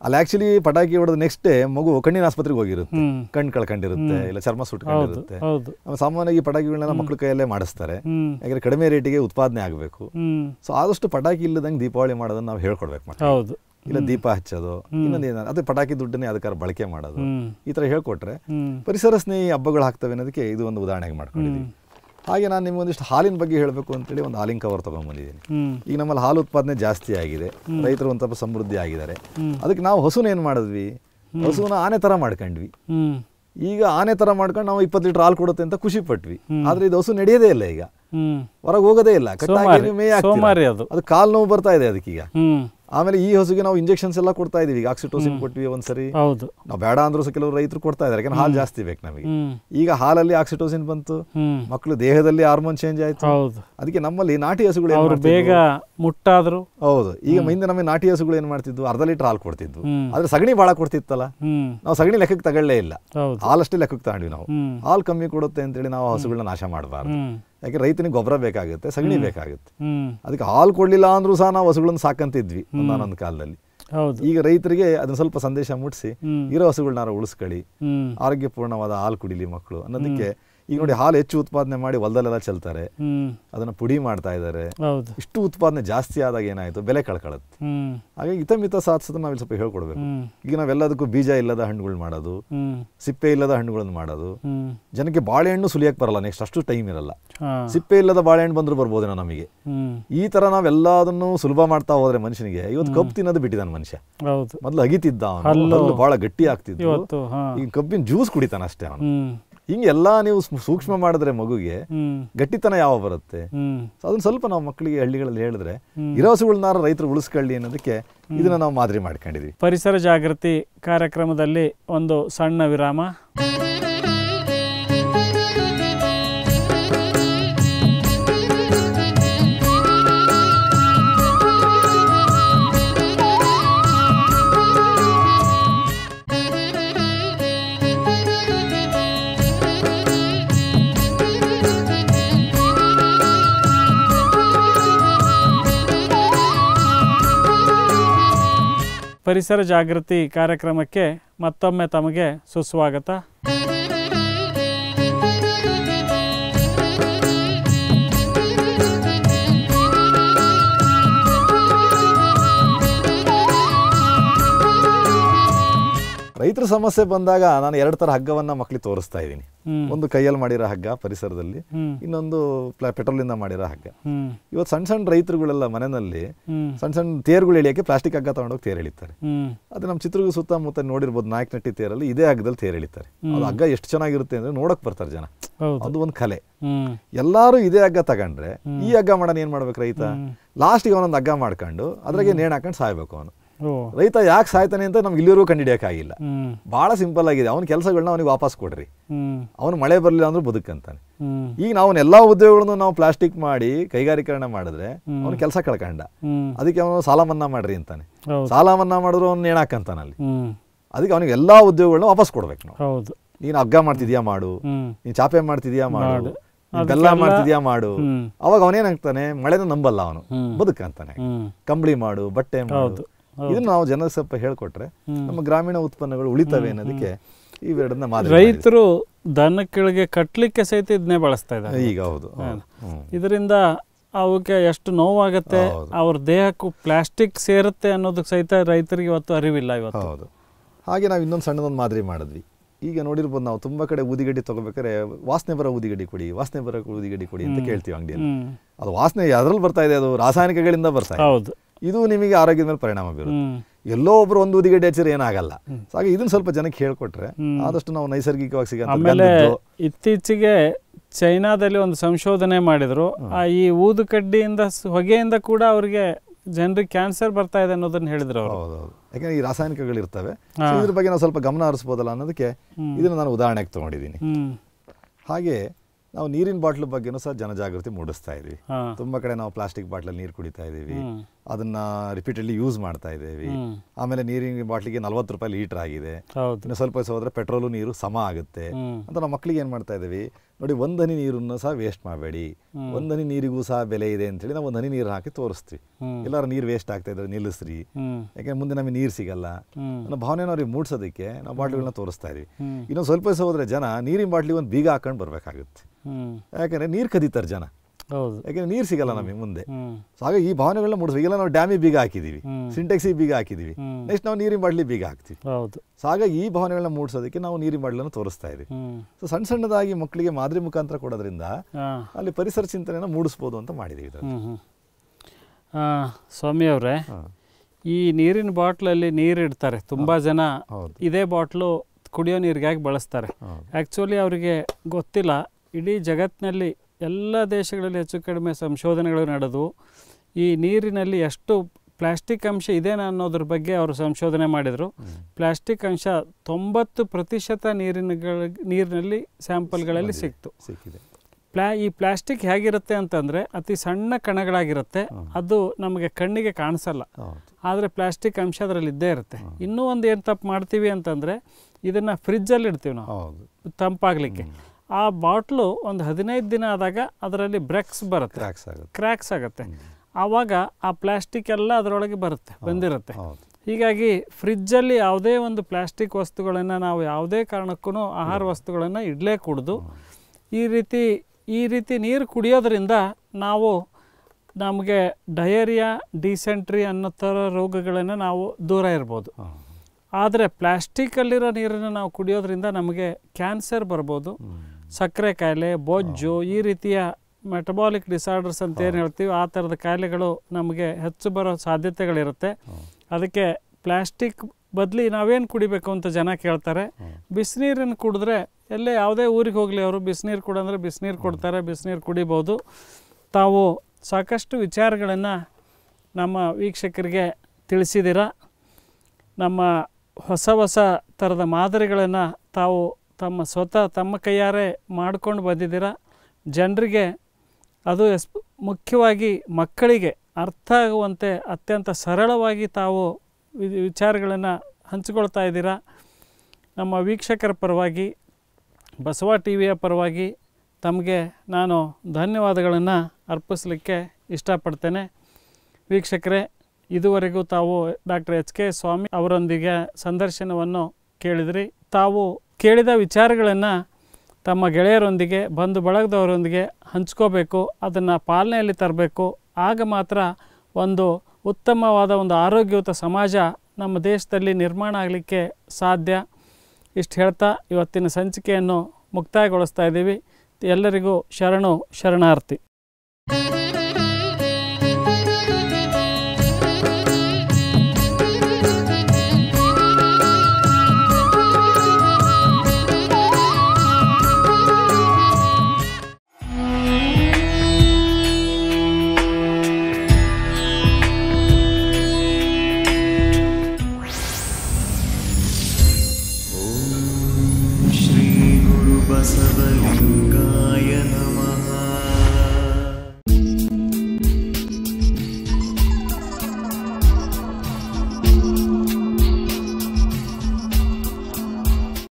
ಅಲ್ಲಿ ಆಕ್ಚುಲಿ ಪಟಾಕಿ ಹೊಡೆದ ನೆಕ್ಸ್ಟ್ ಡೇ ಮಗು ಕಣ್ಣಿನ ಆಸ್ಪತ್ರೆಗೆ ಹೋಗಿರುತ್ತೆ ಕಣ್ಣು ಕಳ್ಕೊಂಡಿರುತ್ತೆ ಇಲ್ಲ ಚರ್ಮ ಸುಟ್ಕೊಂಡಿರುತ್ತೆ ಸಾಮಾನ್ಯವಾಗಿ ಪಟಾಕಿಗಳನ್ನ ಮಕ್ಕಳ ಕೈಯಲ್ಲೇ ಮಾಡಿಸ್ತಾರೆ ಯಾಕಂದ್ರೆ ಕಡಿಮೆ ರೇಟಿಗೆ ಉತ್ಪಾದನೆ ಆಗಬೇಕು ಸೊ ಆದಷ್ಟು ಪಟಾಕಿ ಇಲ್ಲದಂಗೆ ದೀಪಾವಳಿ ಮಾಡೋದನ್ನ ನಾವು ಹೇಳ್ಕೊಡ್ಬೇಕು ಹೌದು ಇಲ್ಲ ದೀಪ ಹಚ್ಚೋದು ಇನ್ನೊಂದೇನ ಅದೇ ಪಟಾಕಿ ದುಡ್ಡನ್ನೇ ಅದಕ್ಕಾರ ಬಳಕೆ ಮಾಡೋದು ಈ ಥರ ಹೇಳ್ಕೊಟ್ರೆ ಪರಿಸರ ಸ್ನೇಹಿ ಹಬ್ಬಗಳು ಹಾಕ್ತವೆ ಅನ್ನೋದಕ್ಕೆ ಇದು ಒಂದು ಉದಾಹರಣೆಗೆ ಮಾಡ್ಕೊಂಡಿದ್ದೀನಿ ಹಾಗೆ ನಾನು ನಿಮ್ಗೆ ಒಂದಿಷ್ಟು ಹಾಲಿನ ಬಗ್ಗೆ ಹೇಳಬೇಕು ಹೇಳಿ ಒಂದು ಹಾಲಿನ ಕವರ್ ತೊಗೊಂಡ್ಬಂದಿದ್ದೀನಿ ಈಗ ನಮ್ಮಲ್ಲಿ ಹಾಲು ಉತ್ಪಾದನೆ ಜಾಸ್ತಿ ಆಗಿದೆ ರೈತರು ಒಂದು ಸ್ವಲ್ಪ ಸಮೃದ್ಧಿ ಆಗಿದ್ದಾರೆ ಅದಕ್ಕೆ ನಾವು ಹಸುನ ಏನು ಮಾಡಿದ್ವಿ ಹಸುವನ್ನ ಆನೆ ತರ ಮಾಡ್ಕೊಂಡ್ವಿ ಈಗ ಆನೆ ತರ ಮಾಡ್ಕೊಂಡು ನಾವು ಇಪ್ಪತ್ತು ಲೀಟರ್ ಹಾಲು ಕೊಡುತ್ತೆ ಅಂತ ಖುಷಿ ಪಟ್ವಿ ಆದ್ರೆ ಇದು ಹಸು ನಡೆಯೋದೇ ಇಲ್ಲ ಈಗ ಹೊರಗೆ ಹೋಗೋದೇ ಇಲ್ಲ ಕಟ್ಟಾಗಿ ಅದು ಕಾಲು ನೋವು ಬರ್ತಾ ಇದೆ ಅದಕ್ಕೀಗ ಆಮೇಲೆ ಈ ಹಸುಗೆ ನಾವು ಇಂಜೆಕ್ಷನ್ಸ್ ಎಲ್ಲ ಕೊಡ್ತಾ ಇದೀವಿ ಆಕ್ಸಿಟೋಸಿನ್ ಕೊಟ್ವಿ ಒಂದ್ಸರಿ ಹೌದು ನಾವು ಬೇಡ ಅಂದ್ರೂ ಸಹ ಕೆಲವರು ರೈತರು ಕೊಡ್ತಾ ಇದ್ದಾರೆ ಯಾಕಂದ್ರೆ ಹಾಲು ಜಾಸ್ತಿ ಬೇಕು ನಮಗೆ ಈಗ ಹಾಲಲ್ಲಿ ಆಕ್ಸಿಟೋಸಿನ್ ಬಂತು ಮಕ್ಕಳು ದೇಹದಲ್ಲಿ ಹಾರ್ಮೋನ್ ಚೇಂಜ್ ಆಯ್ತು ಹೌದು ಅದಕ್ಕೆ ನಮ್ಮಲ್ಲಿ ನಾಟಿ ಹಸುಗಳು ಬೇಗ ಮುಟ್ಟಾದ್ರು ಹೌದು ಈಗ ಹಿಂದೆ ನಮಗೆ ನಾಟಿ ಹಸುಗಳು ಏನ್ ಮಾಡ್ತಿದ್ವು ಅರ್ಧ ಲೀಟರ್ ಹಾಲು ಕೊಡ್ತಿದ್ವು ಆದ್ರೆ ಸಗಣಿ ಬಹಳ ಕೊಡ್ತಿತ್ತಲ್ಲ ನಾವು ಸಗಣಿ ಲೆಕ್ಕಕ್ಕೆ ತಗೊಳ್ಳೇ ಇಲ್ಲ ಹಾಲಷ್ಟೇ ಲೆಕ್ಕಕ್ಕೆ ತಗೊಂಡ್ವಿ ನಾವು ಹಾಲು ಕಮ್ಮಿ ಕೊಡುತ್ತೆ ಅಂತೇಳಿ ನಾವು ಹಸುಗಳನ್ನ ನಾಶ ಮಾಡಬಾರ್ದು ಯಾಕೆ ರೈತನಿಗೆ ಗೊಬ್ಬರ ಬೇಕಾಗುತ್ತೆ ಸಗಣಿ ಬೇಕಾಗುತ್ತೆ ಅದಕ್ಕೆ ಹಾಲು ಕೊಡಲಿಲ್ಲ ಅಂದ್ರೂ ಸಹ ನಾವು ಹಸುಗಳನ್ನು ಸಾಕಂತಿದ್ವಿ ಒಂದಾನೊಂದು ಕಾಲದಲ್ಲಿ ಈಗ ರೈತರಿಗೆ ಅದನ್ನ ಸ್ವಲ್ಪ ಸಂದೇಶ ಮುಟ್ಟಿಸಿ ಇರೋ ಹಸುಗಳನ್ನ ಉಳಿಸ್ಕೊಳ್ಳಿ ಆರೋಗ್ಯಪೂರ್ಣವಾದ ಹಾಲು ಕುಡಿಲಿ ಮಕ್ಕಳು ಅನ್ನೋದಕ್ಕೆ ಈಗ ನೋಡಿ ಹಾಲು ಹೆಚ್ಚು ಉತ್ಪಾದನೆ ಮಾಡಿ ಹೊಲದಲ್ಲೆಲ್ಲ ಚೆಲ್ತಾರೆ ಅದನ್ನ ಪುಡಿ ಮಾಡ್ತಾ ಇದ್ದಾರೆ ಇಷ್ಟು ಉತ್ಪಾದನೆ ಜಾಸ್ತಿ ಆದಾಗ ಏನಾಯ್ತು ಬೆಲೆ ಕಳ್ಕೊಳ್ಳುತ್ತೆ ಹಾಗೆ ಹಿತಮಿತ ಸಾಧಿಸೋದು ನಾವಿಲ್ಲಿ ಸ್ವಲ್ಪ ಹೇಳ್ಕೊಡ್ಬೇಕು ಈಗ ನಾವೆಲ್ಲದಕ್ಕೂ ಬೀಜ ಇಲ್ಲದ ಹಣ್ಣುಗಳು ಮಾಡೋದು ಸಿಪ್ಪೆ ಇಲ್ಲದ ಹಣ್ಣುಗಳನ್ನು ಮಾಡೋದು ಜನಕ್ಕೆ ಬಾಳೆಹಣ್ಣು ಸುಲಿಯಕ್ ಬರಲ್ಲ ನೆಕ್ಸ್ಟ್ ಅಷ್ಟು ಟೈಮ್ ಇರಲ್ಲ ಸಿಪ್ಪೆ ಇಲ್ಲದ ಬಾಳೆಹಣ್ಣು ಬಂದರೂ ಬರ್ಬೋದೇನೋ ನಮಗೆ ಈ ತರ ನಾವೆಲ್ಲದನ್ನು ಸುಲಭ ಮಾಡ್ತಾ ಹೋದ್ರೆ ಮನುಷ್ಯನಿಗೆ ಇವತ್ತು ಕಬ್ಬು ತಿನ್ನೋದು ಬಿಟ್ಟಿದ್ದಾನೆ ಮನುಷ್ಯ ಮೊದಲು ಅಗಿತಿದ್ದ ಅವನು ಬಹಳ ಗಟ್ಟಿ ಆಗ್ತಿದ್ದು ಈಗ ಕಬ್ಬಿನ ಜ್ಯೂಸ್ ಕುಡಿತಾನ ಅಷ್ಟೇ ಅವನು ಹಿಂಗೆಲ್ಲಾ ನೀವು ಸೂಕ್ಷ್ಮ ಮಾಡಿದ್ರೆ ಮಗುಗೆ ಗಟ್ಟಿತನ ಯಾವ ಬರುತ್ತೆ ಅದನ್ನ ಸ್ವಲ್ಪ ನಾವು ಮಕ್ಕಳಿಗೆ ಹಳ್ಳಿಗಳಲ್ಲಿ ಹೇಳಿದ್ರೆ ಇರೋಸುಗಳನ್ನಾರ ರೈತರು ಉಳಿಸ್ಕೊಳ್ಳಿ ಅನ್ನೋದಕ್ಕೆ ಇದನ್ನ ನಾವು ಮಾದರಿ ಮಾಡ್ಕೊಂಡಿದ್ವಿ ಪರಿಸರ ಜಾಗೃತಿ ಕಾರ್ಯಕ್ರಮದಲ್ಲಿ ಒಂದು ಸಣ್ಣ ವಿರಾಮ ಪರಿಸರ ಜಾಗೃತಿ ಕಾರ್ಯಕ್ರಮಕ್ಕೆ ಮತ್ತೊಮ್ಮೆ ತಮಗೆ ಸುಸ್ವಾಗತ ರೈತರ ಸಮಸ್ಯೆ ಬಂದಾಗ ನಾನು ಎರಡು ಥರ ಹಗ್ಗವನ್ನು ಮಕ್ಕಳಿಗೆ ತೋರಿಸ್ತಾ ಇದ್ದೀನಿ ಒಂದು ಕೈಯಲ್ಲಿ ಮಾಡಿರೋ ಹಗ್ಗ ಪರಿಸರದಲ್ಲಿ ಇನ್ನೊಂದು ಪೆಟ್ರೋಲ್ ಇಂದ ಮಾಡಿರೋ ಹಗ್ಗ ಇವತ್ತು ಸಣ್ಣ ಸಣ್ಣ ರೈತರುಗಳೆಲ್ಲ ಮನೆಯಲ್ಲಿ ಸಣ್ಣ ಸಣ್ಣ ತೇರುಗಳು ಎಳಿಯಕ್ಕೆ ಪ್ಲಾಸ್ಟಿಕ್ ಹಗ್ಗ ತಗೊಂಡೋಗಿ ತೇರು ಎಳಿತಾರೆ ಅದು ನಮ್ಮ ಚಿತ್ರದುರ್ಗ ಸುತ್ತಮುತ್ತ ನೋಡಿರ್ಬೋದು ನಾಯಕನಟ್ಟಿ ತೇರಲ್ಲಿ ಇದೇ ಹಗ್ಗದಲ್ಲಿ ತೇರು ಎಳಿತಾರೆ ಅದು ಹಗ್ಗ ಎಷ್ಟು ಚೆನ್ನಾಗಿರುತ್ತೆ ಅಂದ್ರೆ ನೋಡಕ್ ಬರ್ತಾರೆ ಜನ ಅದು ಒಂದು ಕಲೆ ಎಲ್ಲಾರು ಇದೇ ಹಗ್ಗ ತಗೊಂಡ್ರೆ ಈ ಹಗ್ಗ ಮಾಡೋಣ ಏನ್ ಮಾಡ್ಬೇಕು ರೈತ ಲಾಸ್ಟ್ಗೆ ಅವನೊಂದು ಹಗ್ಗ ಮಾಡ್ಕೊಂಡು ಅದ್ರಾಗೆ ನೇಣ್ ಹಾಕೊಂಡು ಸಾಯ್ಬೇಕು ಅವನು ರೈತ ಯಾಕೆ ಸಾಯ್ತಾನೆ ಅಂತ ನಮ್ಗೆ ಇಲ್ಲಿವರೆಗೂ ಆಗಿಲ್ಲ ಬಹಳ ಸಿಂಪಲ್ ಆಗಿದೆ ಅವನ ಕೆಲಸಗಳನ್ನ ಅವನಿಗೆ ವಾಪಸ್ ಕೊಡ್ರಿ ಅವನು ಮಳೆ ಬರಲಿಲ್ಲ ಅಂದ್ರೆ ಬದುಕಂತಾನೆ ಈಗ ನಾವು ಎಲ್ಲಾ ಉದ್ಯೋಗಗಳನ್ನು ನಾವು ಪ್ಲಾಸ್ಟಿಕ್ ಮಾಡಿ ಕೈಗಾರಿಕರಣ ಮಾಡಿದ್ರೆ ಅವನ್ ಕೆಲಸ ಕಳ್ಕಂಡ ಅದಕ್ಕೆ ಅವನು ಸಾಲ ಮನ್ನಾ ಮಾಡ್ರಿ ಅಂತಾನೆ ಸಾಲ ಮನ್ನಾ ಮಾಡಿದ್ರು ಅವ್ನು ಅಲ್ಲಿ ಅದಕ್ಕೆ ಅವನಿಗೆ ಎಲ್ಲಾ ಉದ್ಯೋಗಗಳನ್ನ ವಾಪಸ್ ಕೊಡ್ಬೇಕು ನಾವು ನೀನು ಹಗ್ಗ ಮಾಡ್ತಿದ್ಯಾ ಮಾಡು ನೀನ್ ಚಾಪೆ ಮಾಡ್ತಿದ್ಯಾ ಮಾಡು ಎಲ್ಲ ಮಾಡ್ತಿದ್ಯಾ ಮಾಡು ಅವಾಗ ಅವನೇನಾಗ್ತಾನೆ ಮಳೆನ ನಂಬಲ್ಲ ಅವನು ಬದುಕಂತಾನೆ ಕಂಬಳಿ ಮಾಡು ಬಟ್ಟೆ ಮಾಡು ಇದನ್ನ ನಾವು ಜನ ಸ್ವಲ್ಪ ಹೇಳ್ಕೊಟ್ರೆ ನಮ್ಮ ಗ್ರಾಮೀಣ ಉತ್ಪನ್ನಗಳು ಉಳಿತವೆ ಅನ್ನೋದಕ್ಕೆ ಇವೆರಡನ್ನ ರೈತರು ದನ ಕೆಳಗೆ ಕಟ್ಟಲಿಕ್ಕೆ ಸಹಿತ ಇದನ್ನೇ ಬಳಸ್ತಾ ಇದ್ದಾರೆ ಈಗ ಹೌದು ಇದರಿಂದ ಅವಕ್ಕೆ ಎಷ್ಟು ನೋವಾಗತ್ತೆ ಅವ್ರ ದೇಹಕ್ಕೂ ಪ್ಲಾಸ್ಟಿಕ್ ಸೇರುತ್ತೆ ಅನ್ನೋದಕ್ಕೆ ಸಹಿತ ರೈತರಿಗೆ ಇವತ್ತು ಅರಿವಿಲ್ಲ ಇವತ್ತು ಹೌದು ಹಾಗೆ ನಾವು ಇನ್ನೊಂದು ಸಣ್ಣದೊಂದು ಮಾದರಿ ಮಾಡಿದ್ವಿ ಈಗ ನೋಡಿರ್ಬೋದು ನಾವು ತುಂಬ ಕಡೆ ಊದಿಗಡ್ಡಿ ತಗೋಬೇಕಾದ್ರೆ ವಾಸನೆ ಬರೋ ಊದಿಗಡ್ಡಿ ಕೊಡಿ ವಾಸನೆ ಬರೋ ಊದಿಗಡ್ಡಿ ಕೊಡಿ ಅಂತ ಕೇಳ್ತೀವಿ ಅಂಗಡಿಯಲ್ಲಿ ಅದು ವಾಸನೆ ಅದ್ರಲ್ಲಿ ಬರ್ತಾ ಇದೆ ಅದು ರಾಸಾಯನಿಕಗಳಿಂದ ಬರ್ತಾ ಇದೆ ಹೌದು ಇದು ನಿಮಗೆ ಆರೋಗ್ಯದ ಮೇಲೆ ಪರಿಣಾಮ ಬೀರುತ್ತೆ ಎಲ್ಲೋ ಒಬ್ರು ಒಂದು ಊದಿಗೆ ಹಚ್ಚಿದ್ರೆ ಏನಾಗಲ್ಲ ಹಾಗೆ ಇದನ್ನ ಸ್ವಲ್ಪ ಜನಕ್ಕೆ ಹೇಳ್ಕೊಟ್ರೆ ಆದಷ್ಟು ನಾವು ನೈಸರ್ಗಿಕವಾಗಿ ಸಿಗ ಆಮೇಲೆ ಇತ್ತೀಚೆಗೆ ಚೈನಾದಲ್ಲಿ ಒಂದು ಸಂಶೋಧನೆ ಮಾಡಿದ್ರು ಈ ಊದು ಕಡ್ಡಿಯಿಂದ ಹೊಗೆಯಿಂದ ಕೂಡ ಅವ್ರಿಗೆ ಜನರಿಗೆ ಕ್ಯಾನ್ಸರ್ ಬರ್ತಾ ಇದೆ ಅನ್ನೋದನ್ನ ಹೇಳಿದ್ರು ಯಾಕಂದ್ರೆ ಈ ರಾಸಾಯನಿಕಗಳು ಇರ್ತವೆ ಇದ್ರ ಬಗ್ಗೆ ನಾವು ಸ್ವಲ್ಪ ಗಮನ ಹರಿಸ್ಬೋದಲ್ಲ ಅನ್ನೋದಕ್ಕೆ ಇದನ್ನ ನಾನು ಉದಾಹರಣೆಗೆ ತಗೊಂಡಿದ್ದೀನಿ ಹಾಗೆ ನಾವು ನೀರಿನ ಬಾಟ್ಲ್ ಬಗ್ಗೆನೂ ಸಹ ಜನಜಾಗೃತಿ ಮೂಡಿಸ್ತಾ ಇದೀವಿ ತುಂಬಾ ಕಡೆ ನಾವು ಪ್ಲಾಸ್ಟಿಕ್ ಬಾಟ್ಲಲ್ಲಿ ನೀರು ಕುಡಿತಾ ಇದೀವಿ ಅದನ್ನ ರಿಪೀಟೆಡ್ಲಿ ಯೂಸ್ ಮಾಡ್ತಾ ಇದ್ದೀವಿ ಆಮೇಲೆ ನೀರಿನ ಬಾಟ್ಲಿಗೆ ನಲ್ವತ್ತು ರೂಪಾಯಿ ಲೀಟರ್ ಆಗಿದೆ ಸ್ವಲ್ಪ ಹೋದ್ರೆ ಪೆಟ್ರೋಲು ನೀರು ಸಮ ಆಗುತ್ತೆ ಅಂತ ನಮ್ಮ ಮಕ್ಕಳಿಗೆ ಏನು ಮಾಡ್ತಾ ಇದ್ದೀವಿ ನೋಡಿ ಒಂದ್ ಹನಿ ನೀರನ್ನು ಸಹ ವೇಸ್ಟ್ ಮಾಡಬೇಡಿ ಒಂದ್ ಹನಿ ನೀರಿಗೂ ಸಹ ಬೆಲೆ ಇದೆ ಅಂತೇಳಿ ನಾವು ಒಂದು ಹನಿ ನೀರು ಹಾಕಿ ತೋರಿಸ್ತೀವಿ ಎಲ್ಲರೂ ನೀರು ವೇಸ್ಟ್ ಆಗ್ತಾ ಇದ್ರೆ ನಿಲ್ಲಿಸ್ರಿ ಯಾಕಂದ್ರೆ ಮುಂದೆ ನಮಗೆ ನೀರು ಸಿಗಲ್ಲ ಅನ್ನೋ ಭಾವನೆನ ಅವ್ರಿಗೆ ಮೂಡಿಸೋದಕ್ಕೆ ನಾವು ಬಾಟ್ಲಿಗಳನ್ನ ತೋರಿಸ್ತಾ ಇದೀವಿ ಇನ್ನೊಂದು ಸ್ವಲ್ಪ ಹೋದ್ರೆ ಜನ ನೀರಿನ ಬಾಟ್ಲಿಗೆ ಒಂದು ಬೀಗ ಹಾಕೊಂಡು ಬರಬೇಕಾಗುತ್ತೆ ಯಾಕಂದ್ರೆ ನೀರ್ ಕದೀತಾರೆ ಜನ ಹೌದು ಯಾಕೆಂದ್ರೆ ನೀರು ಸಿಗಲ್ಲ ನಮಗೆ ಮುಂದೆ ಸೊ ಹಾಗೆ ಈ ಭಾವನೆಗಳನ್ನ ಮೂಡಿಸ್ಬೇಕು ಇಲ್ಲ ನಾವು ಡ್ಯಾಮಿ ಬೀಗ ಹಾಕಿದೀವಿ ಸಿಂಟೆಕ್ಸಿಗೆ ಬೀಗ ಹಾಕಿದೀವಿ ನೆಕ್ಸ್ಟ್ ನಾವು ನೀರಿನ ಬಾಟ್ಲಿ ಬೀಗ ಹಾಕ್ತೀವಿ ಸೊ ಹಾಗಾಗಿ ಈ ಭಾವನೆಗಳನ್ನ ಮೂಡಿಸೋದಕ್ಕೆ ನಾವು ನೀರಿನ ಮಾಡ್ಲನ್ನು ತೋರಿಸ್ತಾ ಇದೀವಿ ಸೊ ಸಣ್ಣ ಸಣ್ಣದಾಗಿ ಮಕ್ಕಳಿಗೆ ಮಾದರಿ ಮುಖಾಂತರ ಕೊಡೋದ್ರಿಂದ ಅಲ್ಲಿ ಪರಿಸರ ಚಿಂತನೆಯನ್ನು ಮೂಡಿಸ್ಬೋದು ಅಂತ ಮಾಡಿದೀವಿ ಸ್ವಾಮಿ ಅವರೇ ಈ ನೀರಿನ ಬಾಟ್ಲಲ್ಲಿ ನೀರು ಇಡ್ತಾರೆ ಜನ ಇದೇ ಬಾಟ್ಲು ಕುಡಿಯೋ ನೀರಿಗಾಗಿ ಬಳಸ್ತಾರೆ ಆಕ್ಚುಲಿ ಅವರಿಗೆ ಗೊತ್ತಿಲ್ಲ ಇಡೀ ಜಗತ್ತಿನಲ್ಲಿ ಎಲ್ಲ ದೇಶಗಳಲ್ಲಿ ಹೆಚ್ಚು ಕಡಿಮೆ ಸಂಶೋಧನೆಗಳು ನಡೆದು ಈ ನೀರಿನಲ್ಲಿ ಎಷ್ಟು ಪ್ಲಾಸ್ಟಿಕ್ ಅಂಶ ಇದೇನಾ ಅನ್ನೋದ್ರ ಬಗ್ಗೆ ಅವರು ಸಂಶೋಧನೆ ಮಾಡಿದರು ಪ್ಲಾಸ್ಟಿಕ್ ಅಂಶ ತೊಂಬತ್ತು ಪ್ರತಿಶತ ನೀರಿನ ನೀರಿನಲ್ಲಿ ಸ್ಯಾಂಪಲ್ಗಳಲ್ಲಿ ಸಿಕ್ತು ಪ್ಲಾ ಈ ಪ್ಲಾಸ್ಟಿಕ್ ಹೇಗಿರುತ್ತೆ ಅಂತಂದರೆ ಅತಿ ಸಣ್ಣ ಕಣಗಳಾಗಿರುತ್ತೆ ಅದು ನಮಗೆ ಕಣ್ಣಿಗೆ ಕಾಣಿಸಲ್ಲ ಆದರೆ ಪ್ಲಾಸ್ಟಿಕ್ ಅಂಶ ಅದರಲ್ಲಿ ಇದ್ದೇ ಇರುತ್ತೆ ಇನ್ನೂ ಒಂದು ಏನು ತಪ್ಪು ಮಾಡ್ತೀವಿ ಅಂತಂದರೆ ಇದನ್ನು ಫ್ರಿಜ್ಜಲ್ಲಿ ಇಡ್ತೀವಿ ನಾವು ತಂಪಾಗಲಿಕ್ಕೆ ಆ ಬಾಟ್ಲು ಒಂದು ಹದಿನೈದು ದಿನ ಆದಾಗ ಅದರಲ್ಲಿ ಬ್ರೆಕ್ಸ್ ಬರುತ್ತೆ ಕ್ರ್ಯಾಕ್ಸ್ ಆಗುತ್ತೆ ಕ್ರ್ಯಾಕ್ಸ್ ಆಗುತ್ತೆ ಆವಾಗ ಆ ಪ್ಲಾಸ್ಟಿಕ್ ಎಲ್ಲ ಅದರೊಳಗೆ ಬರುತ್ತೆ ಬಂದಿರುತ್ತೆ ಹೀಗಾಗಿ ಫ್ರಿಜ್ಜಲ್ಲಿ ಯಾವುದೇ ಒಂದು ಪ್ಲಾಸ್ಟಿಕ್ ವಸ್ತುಗಳನ್ನು ನಾವು ಯಾವುದೇ ಕಾರಣಕ್ಕೂ ಆಹಾರ ವಸ್ತುಗಳನ್ನು ಇಡಲೇ ಕುಡ್ದು ಈ ರೀತಿ ಈ ರೀತಿ ನೀರು ಕುಡಿಯೋದ್ರಿಂದ ನಾವು ನಮಗೆ ಡಯೇರಿಯಾ ಡಿಸೆಂಟ್ರಿ ಅನ್ನೋ ಥರ ರೋಗಗಳನ್ನು ನಾವು ದೂರ ಇರ್ಬೋದು ಆದರೆ ಪ್ಲ್ಯಾಸ್ಟಿಕಲ್ಲಿರೋ ನೀರನ್ನು ನಾವು ಕುಡಿಯೋದ್ರಿಂದ ನಮಗೆ ಕ್ಯಾನ್ಸರ್ ಬರ್ಬೋದು ಸಕ್ಕರೆ ಕಾಯಿಲೆ ಬೊಜ್ಜು ಈ ರೀತಿಯ ಮೆಟಬಾಲಿಕ್ ಡಿಸಾರ್ಡರ್ಸ್ ಅಂತ ಏನು ಹೇಳ್ತೀವಿ ಆ ಥರದ ಕಾಯಿಲೆಗಳು ನಮಗೆ ಹೆಚ್ಚು ಬರೋ ಸಾಧ್ಯತೆಗಳಿರುತ್ತೆ ಅದಕ್ಕೆ ಪ್ಲ್ಯಾಸ್ಟಿಕ್ ಬದಲಿ ನಾವೇನು ಕುಡಿಬೇಕು ಅಂತ ಜನ ಕೇಳ್ತಾರೆ ಬಿಸಿನೀರನ್ನು ಕುಡಿದ್ರೆ ಎಲ್ಲೇ ಯಾವುದೇ ಊರಿಗೆ ಹೋಗಲಿ ಅವರು ಬಿಸಿನೀರು ಕುಡಂದ್ರೆ ಬಿಸಿನೀರು ಕೊಡ್ತಾರೆ ಬಿಸಿನೀರು ಕುಡಿಬೋದು ತಾವು ಸಾಕಷ್ಟು ವಿಚಾರಗಳನ್ನು ನಮ್ಮ ವೀಕ್ಷಕರಿಗೆ ತಿಳಿಸಿದ್ದೀರ ನಮ್ಮ ಹೊಸ ಹೊಸ ಥರದ ಮಾದರಿಗಳನ್ನು ತಾವು ತಮ್ಮ ಸ್ವತಃ ತಮ್ಮ ಕೈಯಾರೆ ಮಾಡ್ಕೊಂಡು ಬಂದಿದ್ದೀರಾ ಜನರಿಗೆ ಅದು ಎಸ್ ಮುಖ್ಯವಾಗಿ ಮಕ್ಕಳಿಗೆ ಅರ್ಥ ಆಗುವಂತೆ ಅತ್ಯಂತ ಸರಳವಾಗಿ ತಾವು ವಿಚಾರಗಳನ್ನು ಹಂಚಿಕೊಳ್ತಾ ಇದ್ದೀರಾ ನಮ್ಮ ವೀಕ್ಷಕರ ಪರವಾಗಿ ಬಸವ ಟಿ ವಿಯ ಪರವಾಗಿ ತಮಗೆ ನಾನು ಧನ್ಯವಾದಗಳನ್ನು ಅರ್ಪಿಸಲಿಕ್ಕೆ ಇಷ್ಟಪಡ್ತೇನೆ ವೀಕ್ಷಕರೇ ಇದುವರೆಗೂ ತಾವು ಡಾಕ್ಟರ್ ಎಚ್ ಕೆ ಸ್ವಾಮಿ ಅವರೊಂದಿಗೆ ಸಂದರ್ಶನವನ್ನು ಕೇಳಿದ್ರಿ ತಾವು ಕೇಳಿದ ವಿಚಾರಗಳನ್ನು ತಮ್ಮ ಗೆಳೆಯರೊಂದಿಗೆ ಬಂಧು ಬಳಗದವರೊಂದಿಗೆ ಹಂಚ್ಕೋಬೇಕು ಅದನ್ನು ಪಾಲನೆಯಲ್ಲಿ ತರಬೇಕು ಆಗ ಮಾತ್ರ ಒಂದು ಉತ್ತಮವಾದ ಒಂದು ಆರೋಗ್ಯಯುತ ಸಮಾಜ ನಮ್ಮ ದೇಶದಲ್ಲಿ ನಿರ್ಮಾಣ ಆಗಲಿಕ್ಕೆ ಸಾಧ್ಯ ಇಷ್ಟು ಹೇಳ್ತಾ ಇವತ್ತಿನ ಸಂಚಿಕೆಯನ್ನು ಮುಕ್ತಾಯಗೊಳಿಸ್ತಾ ಇದ್ದೀವಿ ಎಲ್ಲರಿಗೂ ಶರಣು ಶರಣಾರ್ಥಿ